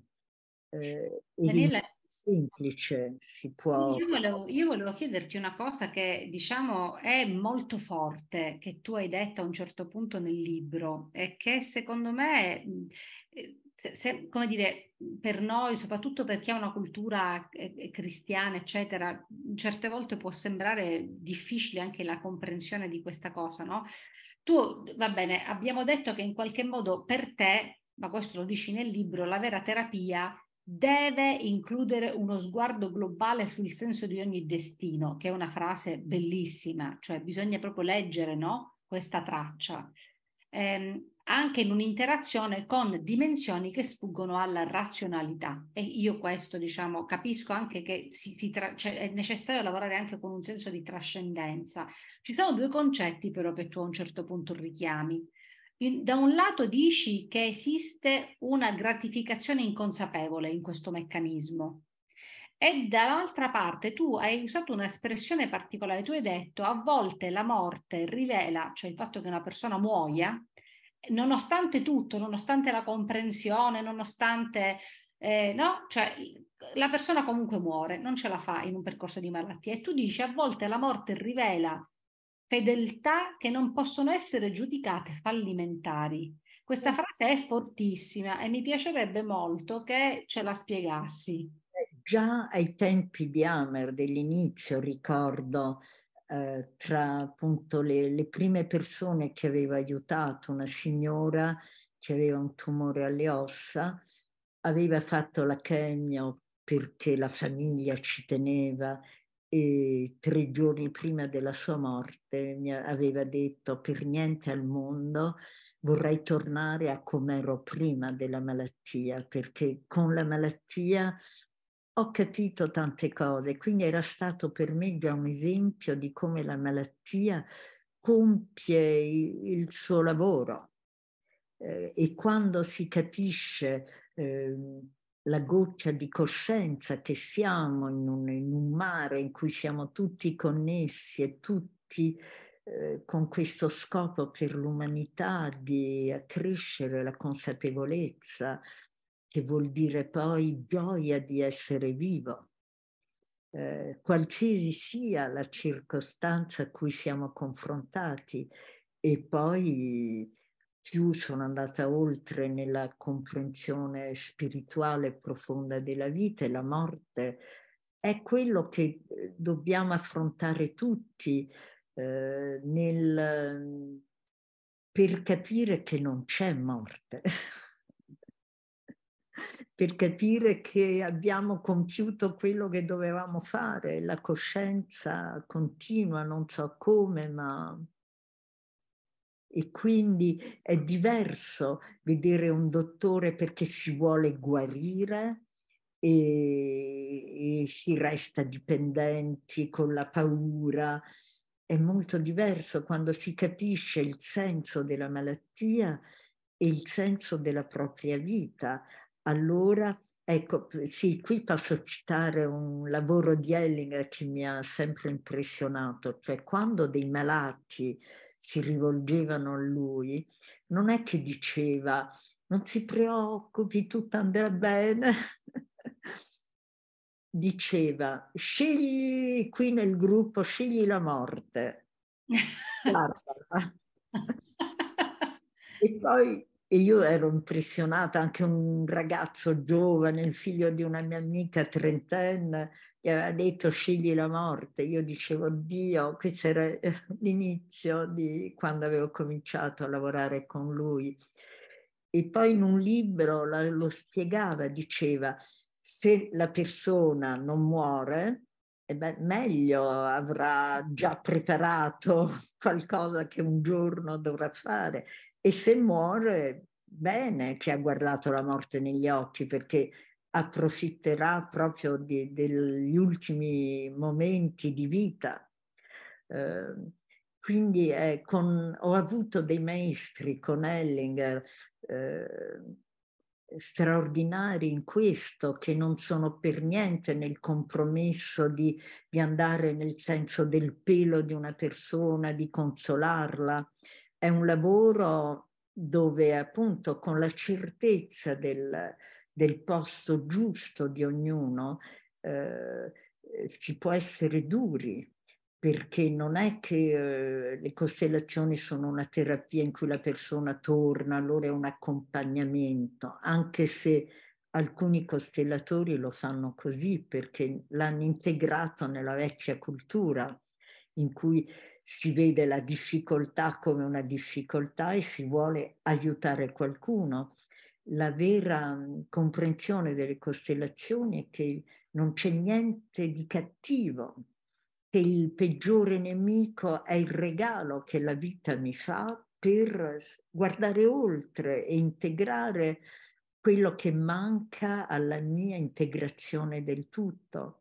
Eh, Daniela, semplice si può... Io volevo, io volevo, chiederti una cosa che diciamo è molto forte, che tu hai detto a un certo punto nel libro e che secondo me, eh, se, se, come dire, per noi, soprattutto per chi ha una cultura eh, eh, cristiana, eccetera, certe volte può sembrare difficile anche la comprensione di questa cosa, no? Tu, va bene, abbiamo detto che in qualche modo per te, ma questo lo dici nel libro, la vera terapia deve includere uno sguardo globale sul senso di ogni destino, che è una frase bellissima, cioè bisogna proprio leggere no? questa traccia, ehm, anche in un'interazione con dimensioni che sfuggono alla razionalità. E io questo diciamo capisco anche che si, si tra- cioè è necessario lavorare anche con un senso di trascendenza. Ci sono due concetti però che tu a un certo punto richiami da un lato dici che esiste una gratificazione inconsapevole in questo meccanismo e dall'altra parte tu hai usato un'espressione particolare, tu hai detto a volte la morte rivela, cioè il fatto che una persona muoia, nonostante tutto, nonostante la comprensione, nonostante eh, no? Cioè la persona comunque muore, non ce la fa in un percorso di malattia e tu dici a volte la morte rivela fedeltà che non possono essere giudicate fallimentari. Questa eh. frase è fortissima e mi piacerebbe molto che ce la spiegassi. Già ai tempi di Hammer dell'inizio ricordo eh, tra appunto le, le prime persone che aveva aiutato una signora che aveva un tumore alle ossa, aveva fatto la chemio perché la famiglia ci teneva e tre giorni prima della sua morte mi aveva detto per niente al mondo vorrei tornare a come ero prima della malattia perché con la malattia ho capito tante cose, quindi era stato per me già un esempio di come la malattia compie il suo lavoro eh, e quando si capisce eh, la goccia di coscienza che siamo in un, in un mare in cui siamo tutti connessi e tutti eh, con questo scopo per l'umanità di accrescere la consapevolezza, che vuol dire poi gioia di essere vivo. Eh, qualsiasi sia la circostanza a cui siamo confrontati e poi più sono andata oltre nella comprensione spirituale profonda della vita e la morte è quello che eh, dobbiamo affrontare tutti eh, nel, per capire che non c'è morte, <laughs> per capire che abbiamo compiuto quello che dovevamo fare, la coscienza continua, non so come, ma e quindi è diverso vedere un dottore perché si vuole guarire e, e si resta dipendenti con la paura. È molto diverso quando si capisce il senso della malattia e il senso della propria vita. Allora, ecco, sì, qui posso citare un lavoro di Ellinger che mi ha sempre impressionato, cioè quando dei malati si rivolgevano a lui, non è che diceva non si preoccupi, tutto andrà bene. <laughs> diceva scegli qui nel gruppo, scegli la morte. Guardala. <laughs> <laughs> e poi e io ero impressionata, anche un ragazzo giovane, il figlio di una mia amica trentenne, che aveva detto scegli la morte. Io dicevo, Dio, questo era eh, l'inizio di quando avevo cominciato a lavorare con lui. E poi in un libro lo spiegava, diceva, se la persona non muore, eh beh, meglio avrà già preparato <laughs> qualcosa che un giorno dovrà fare e se muore, bene che ha guardato la morte negli occhi perché approfitterà proprio di, degli ultimi momenti di vita. Eh, quindi eh, con, ho avuto dei maestri con Ellinger eh, straordinari in questo, che non sono per niente nel compromesso di, di andare nel senso del pelo di una persona, di consolarla è un lavoro dove appunto con la certezza del, del posto giusto di ognuno eh, si può essere duri, perché non è che eh, le costellazioni sono una terapia in cui la persona torna, allora è un accompagnamento, anche se alcuni costellatori lo fanno così perché l'hanno integrato nella vecchia cultura in cui si vede la difficoltà come una difficoltà e si vuole aiutare qualcuno. La vera mm, comprensione delle costellazioni è che non c'è niente di cattivo, che il peggiore nemico è il regalo che la vita mi fa per guardare oltre e integrare quello che manca alla mia integrazione del tutto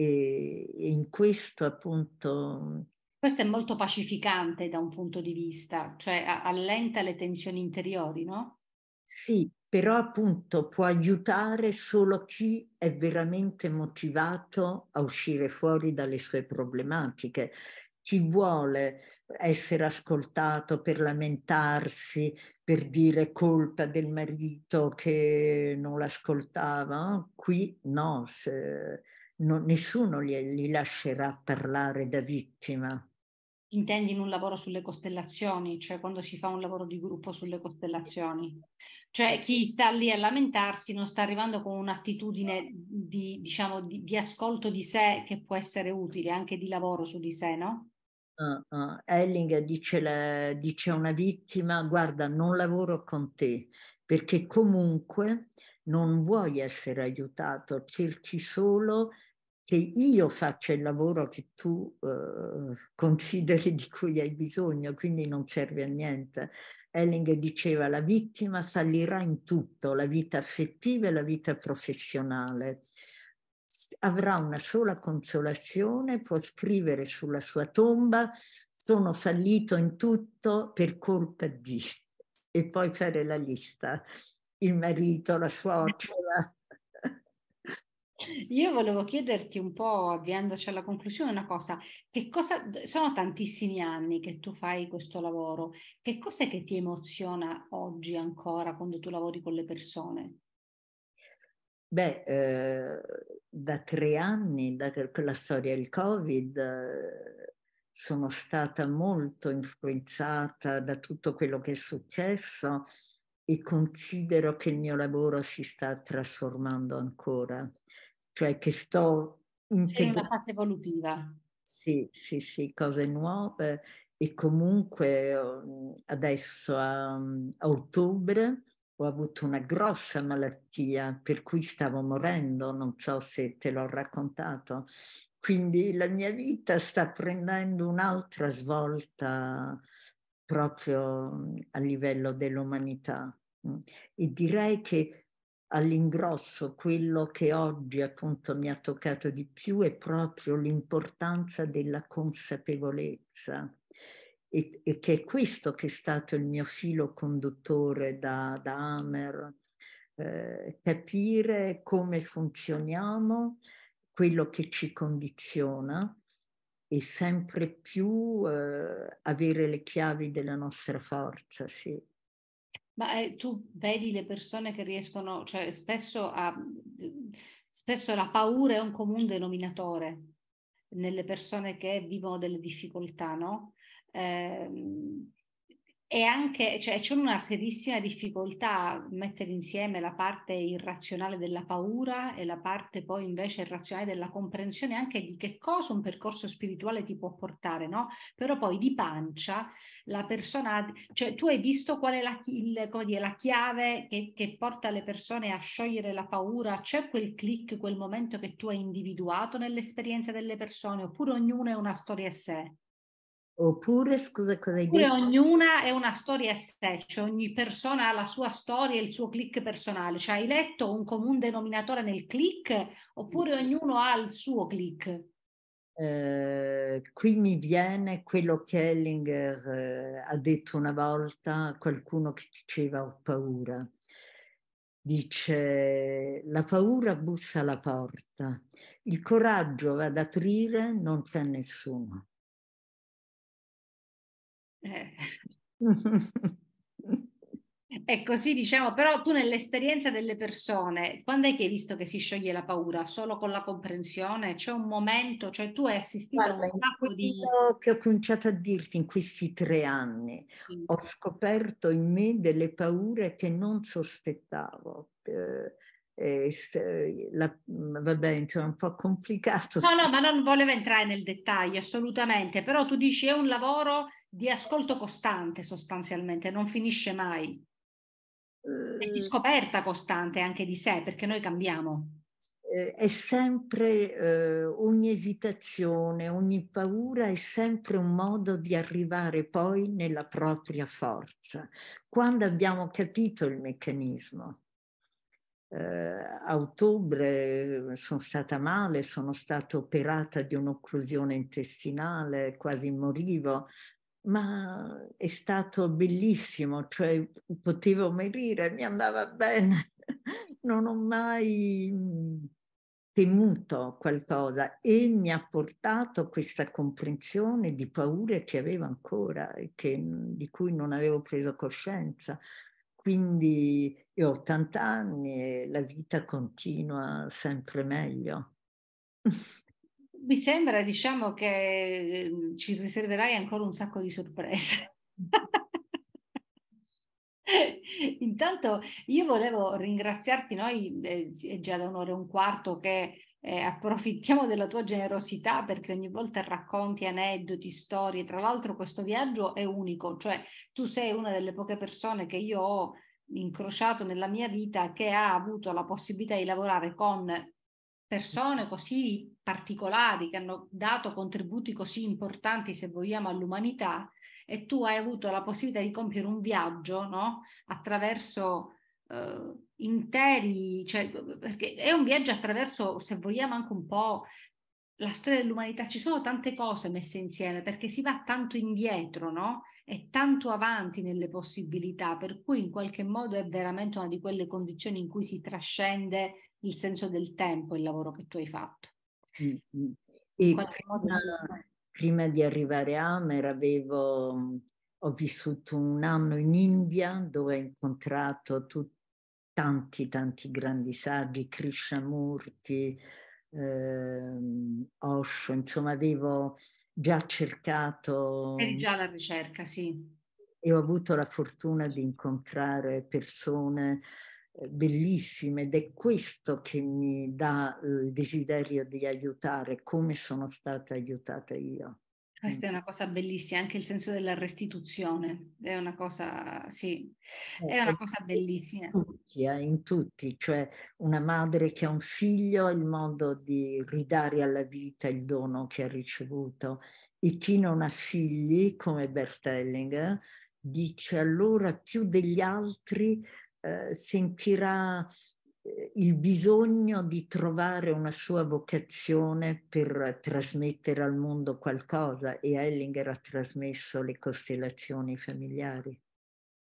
e, in questo appunto... Questo è molto pacificante da un punto di vista, cioè allenta le tensioni interiori, no? Sì, però appunto può aiutare solo chi è veramente motivato a uscire fuori dalle sue problematiche, chi vuole essere ascoltato per lamentarsi, per dire colpa del marito che non l'ascoltava. Qui no, se, non, nessuno li, li lascerà parlare da vittima. Intendi in un lavoro sulle costellazioni, cioè quando si fa un lavoro di gruppo sulle costellazioni. Cioè chi sta lì a lamentarsi non sta arrivando con un'attitudine di, diciamo, di, di ascolto di sé che può essere utile, anche di lavoro su di sé, no? Uh, uh. Elling dice, la, dice a una vittima, guarda, non lavoro con te, perché comunque non vuoi essere aiutato, cerchi solo che io faccia il lavoro che tu eh, consideri di cui hai bisogno, quindi non serve a niente. Elling diceva la vittima fallirà in tutto, la vita affettiva e la vita professionale. Avrà una sola consolazione, può scrivere sulla sua tomba sono fallito in tutto per colpa di e poi fare la lista il marito, la suocera, io volevo chiederti un po', avviandoci alla conclusione, una cosa. Che cosa sono tantissimi anni che tu fai questo lavoro. Che cos'è che ti emoziona oggi ancora quando tu lavori con le persone? Beh, eh, da tre anni, da quella storia del Covid, eh, sono stata molto influenzata da tutto quello che è successo e considero che il mio lavoro si sta trasformando ancora cioè che sto integrando. C'è una fase evolutiva. Sì, sì, sì, cose nuove e comunque mm, adesso a, mm, a ottobre ho avuto una grossa malattia per cui stavo morendo, non so se te l'ho raccontato. Quindi la mia vita sta prendendo un'altra svolta proprio mm, a livello dell'umanità. E direi che all'ingrosso quello che oggi appunto mi ha toccato di più è proprio l'importanza della consapevolezza e, e che è questo che è stato il mio filo conduttore da, da Amer, eh, capire come funzioniamo, quello che ci condiziona e sempre più eh, avere le chiavi della nostra forza, sì. Ma eh, tu vedi le persone che riescono, cioè spesso, a, spesso la paura è un comune denominatore nelle persone che vivono delle difficoltà, no? Eh, e anche, cioè, c'è una serissima difficoltà a mettere insieme la parte irrazionale della paura e la parte poi invece irrazionale della comprensione anche di che cosa un percorso spirituale ti può portare, no? Però poi di pancia la persona, cioè tu hai visto qual è la, il, dire, la chiave che, che porta le persone a sciogliere la paura, c'è quel click, quel momento che tu hai individuato nell'esperienza delle persone oppure ognuno è una storia a sé? Oppure, scusa cosa hai detto? Ognuna è una storia a sé, cioè ogni persona ha la sua storia e il suo click personale, cioè hai letto un comune denominatore nel click oppure ognuno ha il suo click? Eh, qui mi viene quello che Hellinger eh, ha detto una volta qualcuno che diceva ho paura. Dice la paura bussa alla porta, il coraggio va ad aprire, non c'è nessuno. Eh. <laughs> È così, diciamo, però tu nell'esperienza delle persone, quando è che hai visto che si scioglie la paura? Solo con la comprensione? C'è un momento, cioè tu hai assistito Guarda, a un fatto di... che ho cominciato a dirti in questi tre anni, sì. ho scoperto in me delle paure che non sospettavo. Eh, eh, la, mm, vabbè, insomma, un po' complicato. No, no, ma non volevo entrare nel dettaglio, assolutamente, però tu dici è un lavoro di ascolto costante sostanzialmente, non finisce mai, e di eh, scoperta costante anche di sé, perché noi cambiamo. Eh, è sempre eh, ogni esitazione, ogni paura è sempre un modo di arrivare poi nella propria forza, quando abbiamo capito il meccanismo. Eh, a ottobre eh, sono stata male, sono stata operata di un'occlusione intestinale, quasi morivo, ma è stato bellissimo, cioè potevo morire, mi andava bene, <laughs> non ho mai mhmm, temuto qualcosa e mi ha portato questa comprensione di paure che avevo ancora e che, mhmm, di cui non avevo preso coscienza. Quindi io ho 80 anni e la vita continua sempre meglio. <laughs> mi sembra, diciamo, che ehm, ci riserverai ancora un sacco di sorprese. <laughs> Intanto io volevo ringraziarti, noi eh, è già da un'ora e un quarto che eh, approfittiamo della tua generosità perché ogni volta racconti aneddoti, storie. Tra l'altro questo viaggio è unico, cioè tu sei una delle poche persone che io ho incrociato nella mia vita che ha avuto la possibilità di lavorare con persone così particolari che hanno dato contributi così importanti, se vogliamo, all'umanità e tu hai avuto la possibilità di compiere un viaggio no? attraverso eh, interi, cioè, perché è un viaggio attraverso, se vogliamo, anche un po' la storia dell'umanità. Ci sono tante cose messe insieme perché si va tanto indietro, no? E tanto avanti nelle possibilità, per cui in qualche modo è veramente una di quelle condizioni in cui si trascende il senso del tempo, il lavoro che tu hai fatto. Mm, mm. E prima, prima, di arrivare a Amer avevo, ho vissuto un anno in India dove ho incontrato tut, tanti, tanti grandi saggi, Krishnamurti, eh, Osho, insomma avevo già cercato... Eri già alla ricerca, sì. E ho avuto la fortuna di incontrare persone bellissime ed è questo che mi dà eh, il desiderio di aiutare, come sono stata aiutata io. Questa è mm. una cosa bellissima, anche il senso della restituzione, è una cosa, sì, è eh, una cosa bellissima. In tutti, eh, in tutti, cioè una madre che ha un figlio, il modo di ridare alla vita il dono che ha ricevuto e chi non ha figli, come Bert Hellinger, dice allora più degli altri eh, sentirà eh, il bisogno di trovare una sua vocazione per trasmettere al mondo qualcosa e Ellinger ha trasmesso le costellazioni familiari.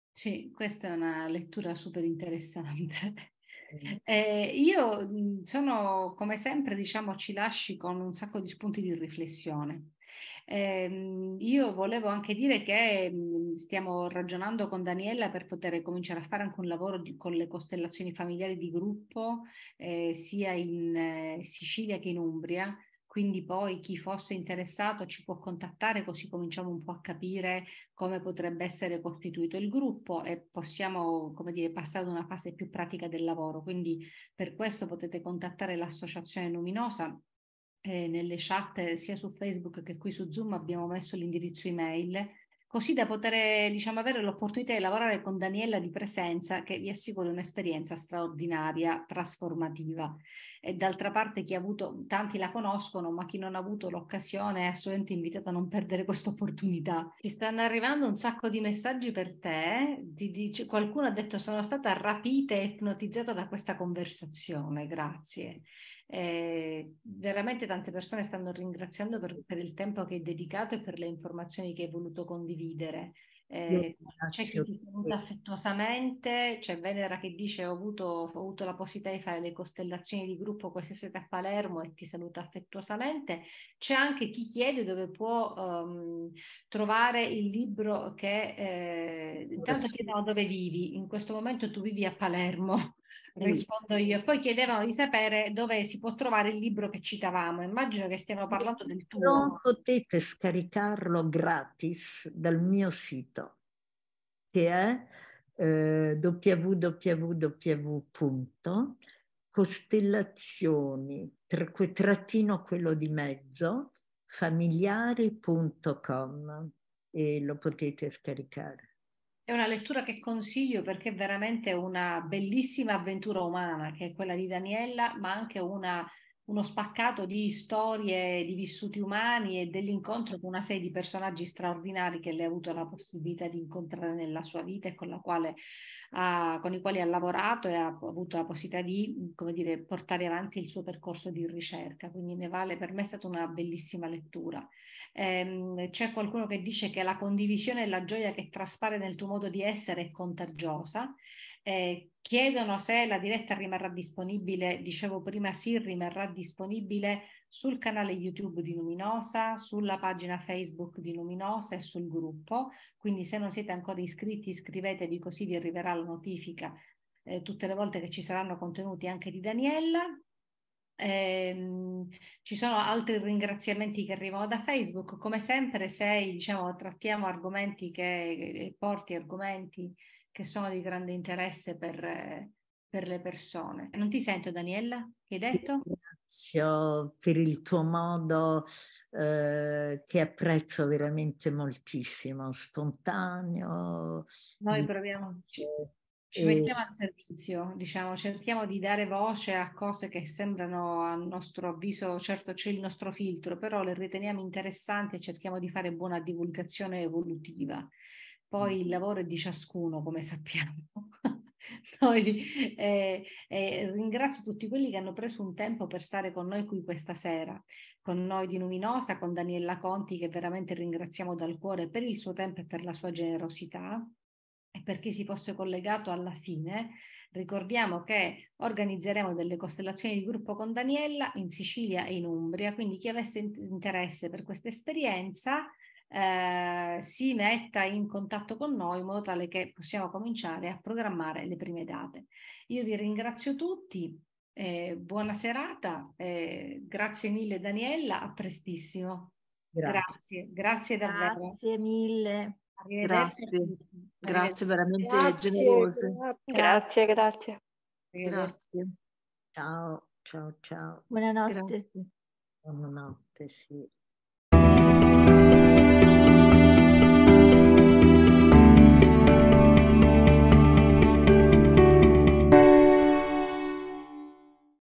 Sì, questa è una lettura super interessante. Mm. <laughs> Eh, io sono come sempre, diciamo, ci lasci con un sacco di spunti di riflessione. Eh, io volevo anche dire che mhmm, stiamo ragionando con Daniela per poter cominciare a fare anche un lavoro di, con le costellazioni familiari di gruppo, eh, sia in Sicilia che in Umbria, quindi poi chi fosse interessato ci può contattare così cominciamo un po' a capire come potrebbe essere costituito il gruppo e possiamo come dire, passare ad una fase più pratica del lavoro. Quindi per questo potete contattare l'associazione Luminosa eh, nelle chat sia su Facebook che qui su Zoom abbiamo messo l'indirizzo email, così da poter diciamo, avere l'opportunità di lavorare con Daniela di presenza che vi assicuro un'esperienza straordinaria, trasformativa. E d'altra parte chi ha avuto, tanti la conoscono, ma chi non ha avuto l'occasione è assolutamente invitato a non perdere questa opportunità. Ci stanno arrivando un sacco di messaggi per te, ti dice, qualcuno ha detto sono stata rapita e ipnotizzata da questa conversazione, grazie. Eh, veramente tante persone stanno ringraziando per, per, il tempo che hai dedicato e per le informazioni che hai voluto condividere. Eh, c'è chi ti saluta affettuosamente, c'è Venera che dice ho avuto, ho avuto, la possibilità di fare le costellazioni di gruppo questa sera a Palermo e ti saluta affettuosamente. C'è anche chi chiede dove può um, trovare il libro che... Eh, intanto chiedono dove vivi, in questo momento tu vivi a Palermo. Mm. rispondo io. Poi chiedevano di sapere dove si può trovare il libro che citavamo. Immagino che stiano parlando del tuo. Non potete scaricarlo gratis dal mio sito, che è eh, www.costellazioni, trattino quello di mezzo, familiari.com e lo potete scaricare. È una lettura che consiglio perché è veramente una bellissima avventura umana, che è quella di Daniella, ma anche una, uno spaccato di storie, di vissuti umani e dell'incontro con una serie di personaggi straordinari che lei ha avuto la possibilità di incontrare nella sua vita e con, ha, con i quali ha lavorato e ha avuto la possibilità di dire, portare avanti il suo percorso di ricerca. Quindi ne vale, per me è stata una bellissima lettura ehm, c'è qualcuno che dice che la condivisione e la gioia che traspare nel tuo modo di essere è contagiosa. Eh, chiedono se la diretta rimarrà disponibile, dicevo prima sì, rimarrà disponibile sul canale YouTube di Luminosa, sulla pagina Facebook di Luminosa e sul gruppo, quindi se non siete ancora iscritti iscrivetevi così vi arriverà la notifica eh, tutte le volte che ci saranno contenuti anche di Daniela. Ehm, ci sono altri ringraziamenti che arrivano da Facebook. Come sempre, se diciamo, trattiamo argomenti che porti argomenti che sono di grande interesse per, per le persone. Non ti sento, Daniela? Che hai detto? Ti ringrazio per il tuo modo eh, che apprezzo veramente moltissimo, spontaneo. Noi proviamo. Di ci mettiamo al servizio, diciamo, cerchiamo di dare voce a cose che sembrano a nostro avviso, certo c'è il nostro filtro, però le riteniamo interessanti e cerchiamo di fare buona divulgazione evolutiva. Poi il mm. lavoro è di ciascuno, come sappiamo. <laughs> Noi, eh, eh, ringrazio tutti quelli che hanno preso un tempo per stare con noi qui questa sera, con noi di Luminosa, con Daniela Conti, che veramente ringraziamo dal cuore per il suo tempo e per la sua generosità per chi si fosse collegato alla fine, ricordiamo che organizzeremo delle costellazioni di gruppo con Daniela in Sicilia e in Umbria, quindi chi avesse interesse per questa esperienza eh, si metta in contatto con noi in modo tale che possiamo cominciare a programmare le prime date. Io vi ringrazio tutti, eh, buona serata, eh, grazie mille Daniela, a prestissimo. Grazie, grazie, grazie davvero. Grazie mille. Grazie, grazie veramente grazie, generose. Grazie, grazie. Grazie. Ciao, ciao, ciao. Buonanotte. Grazie. Buonanotte, sì.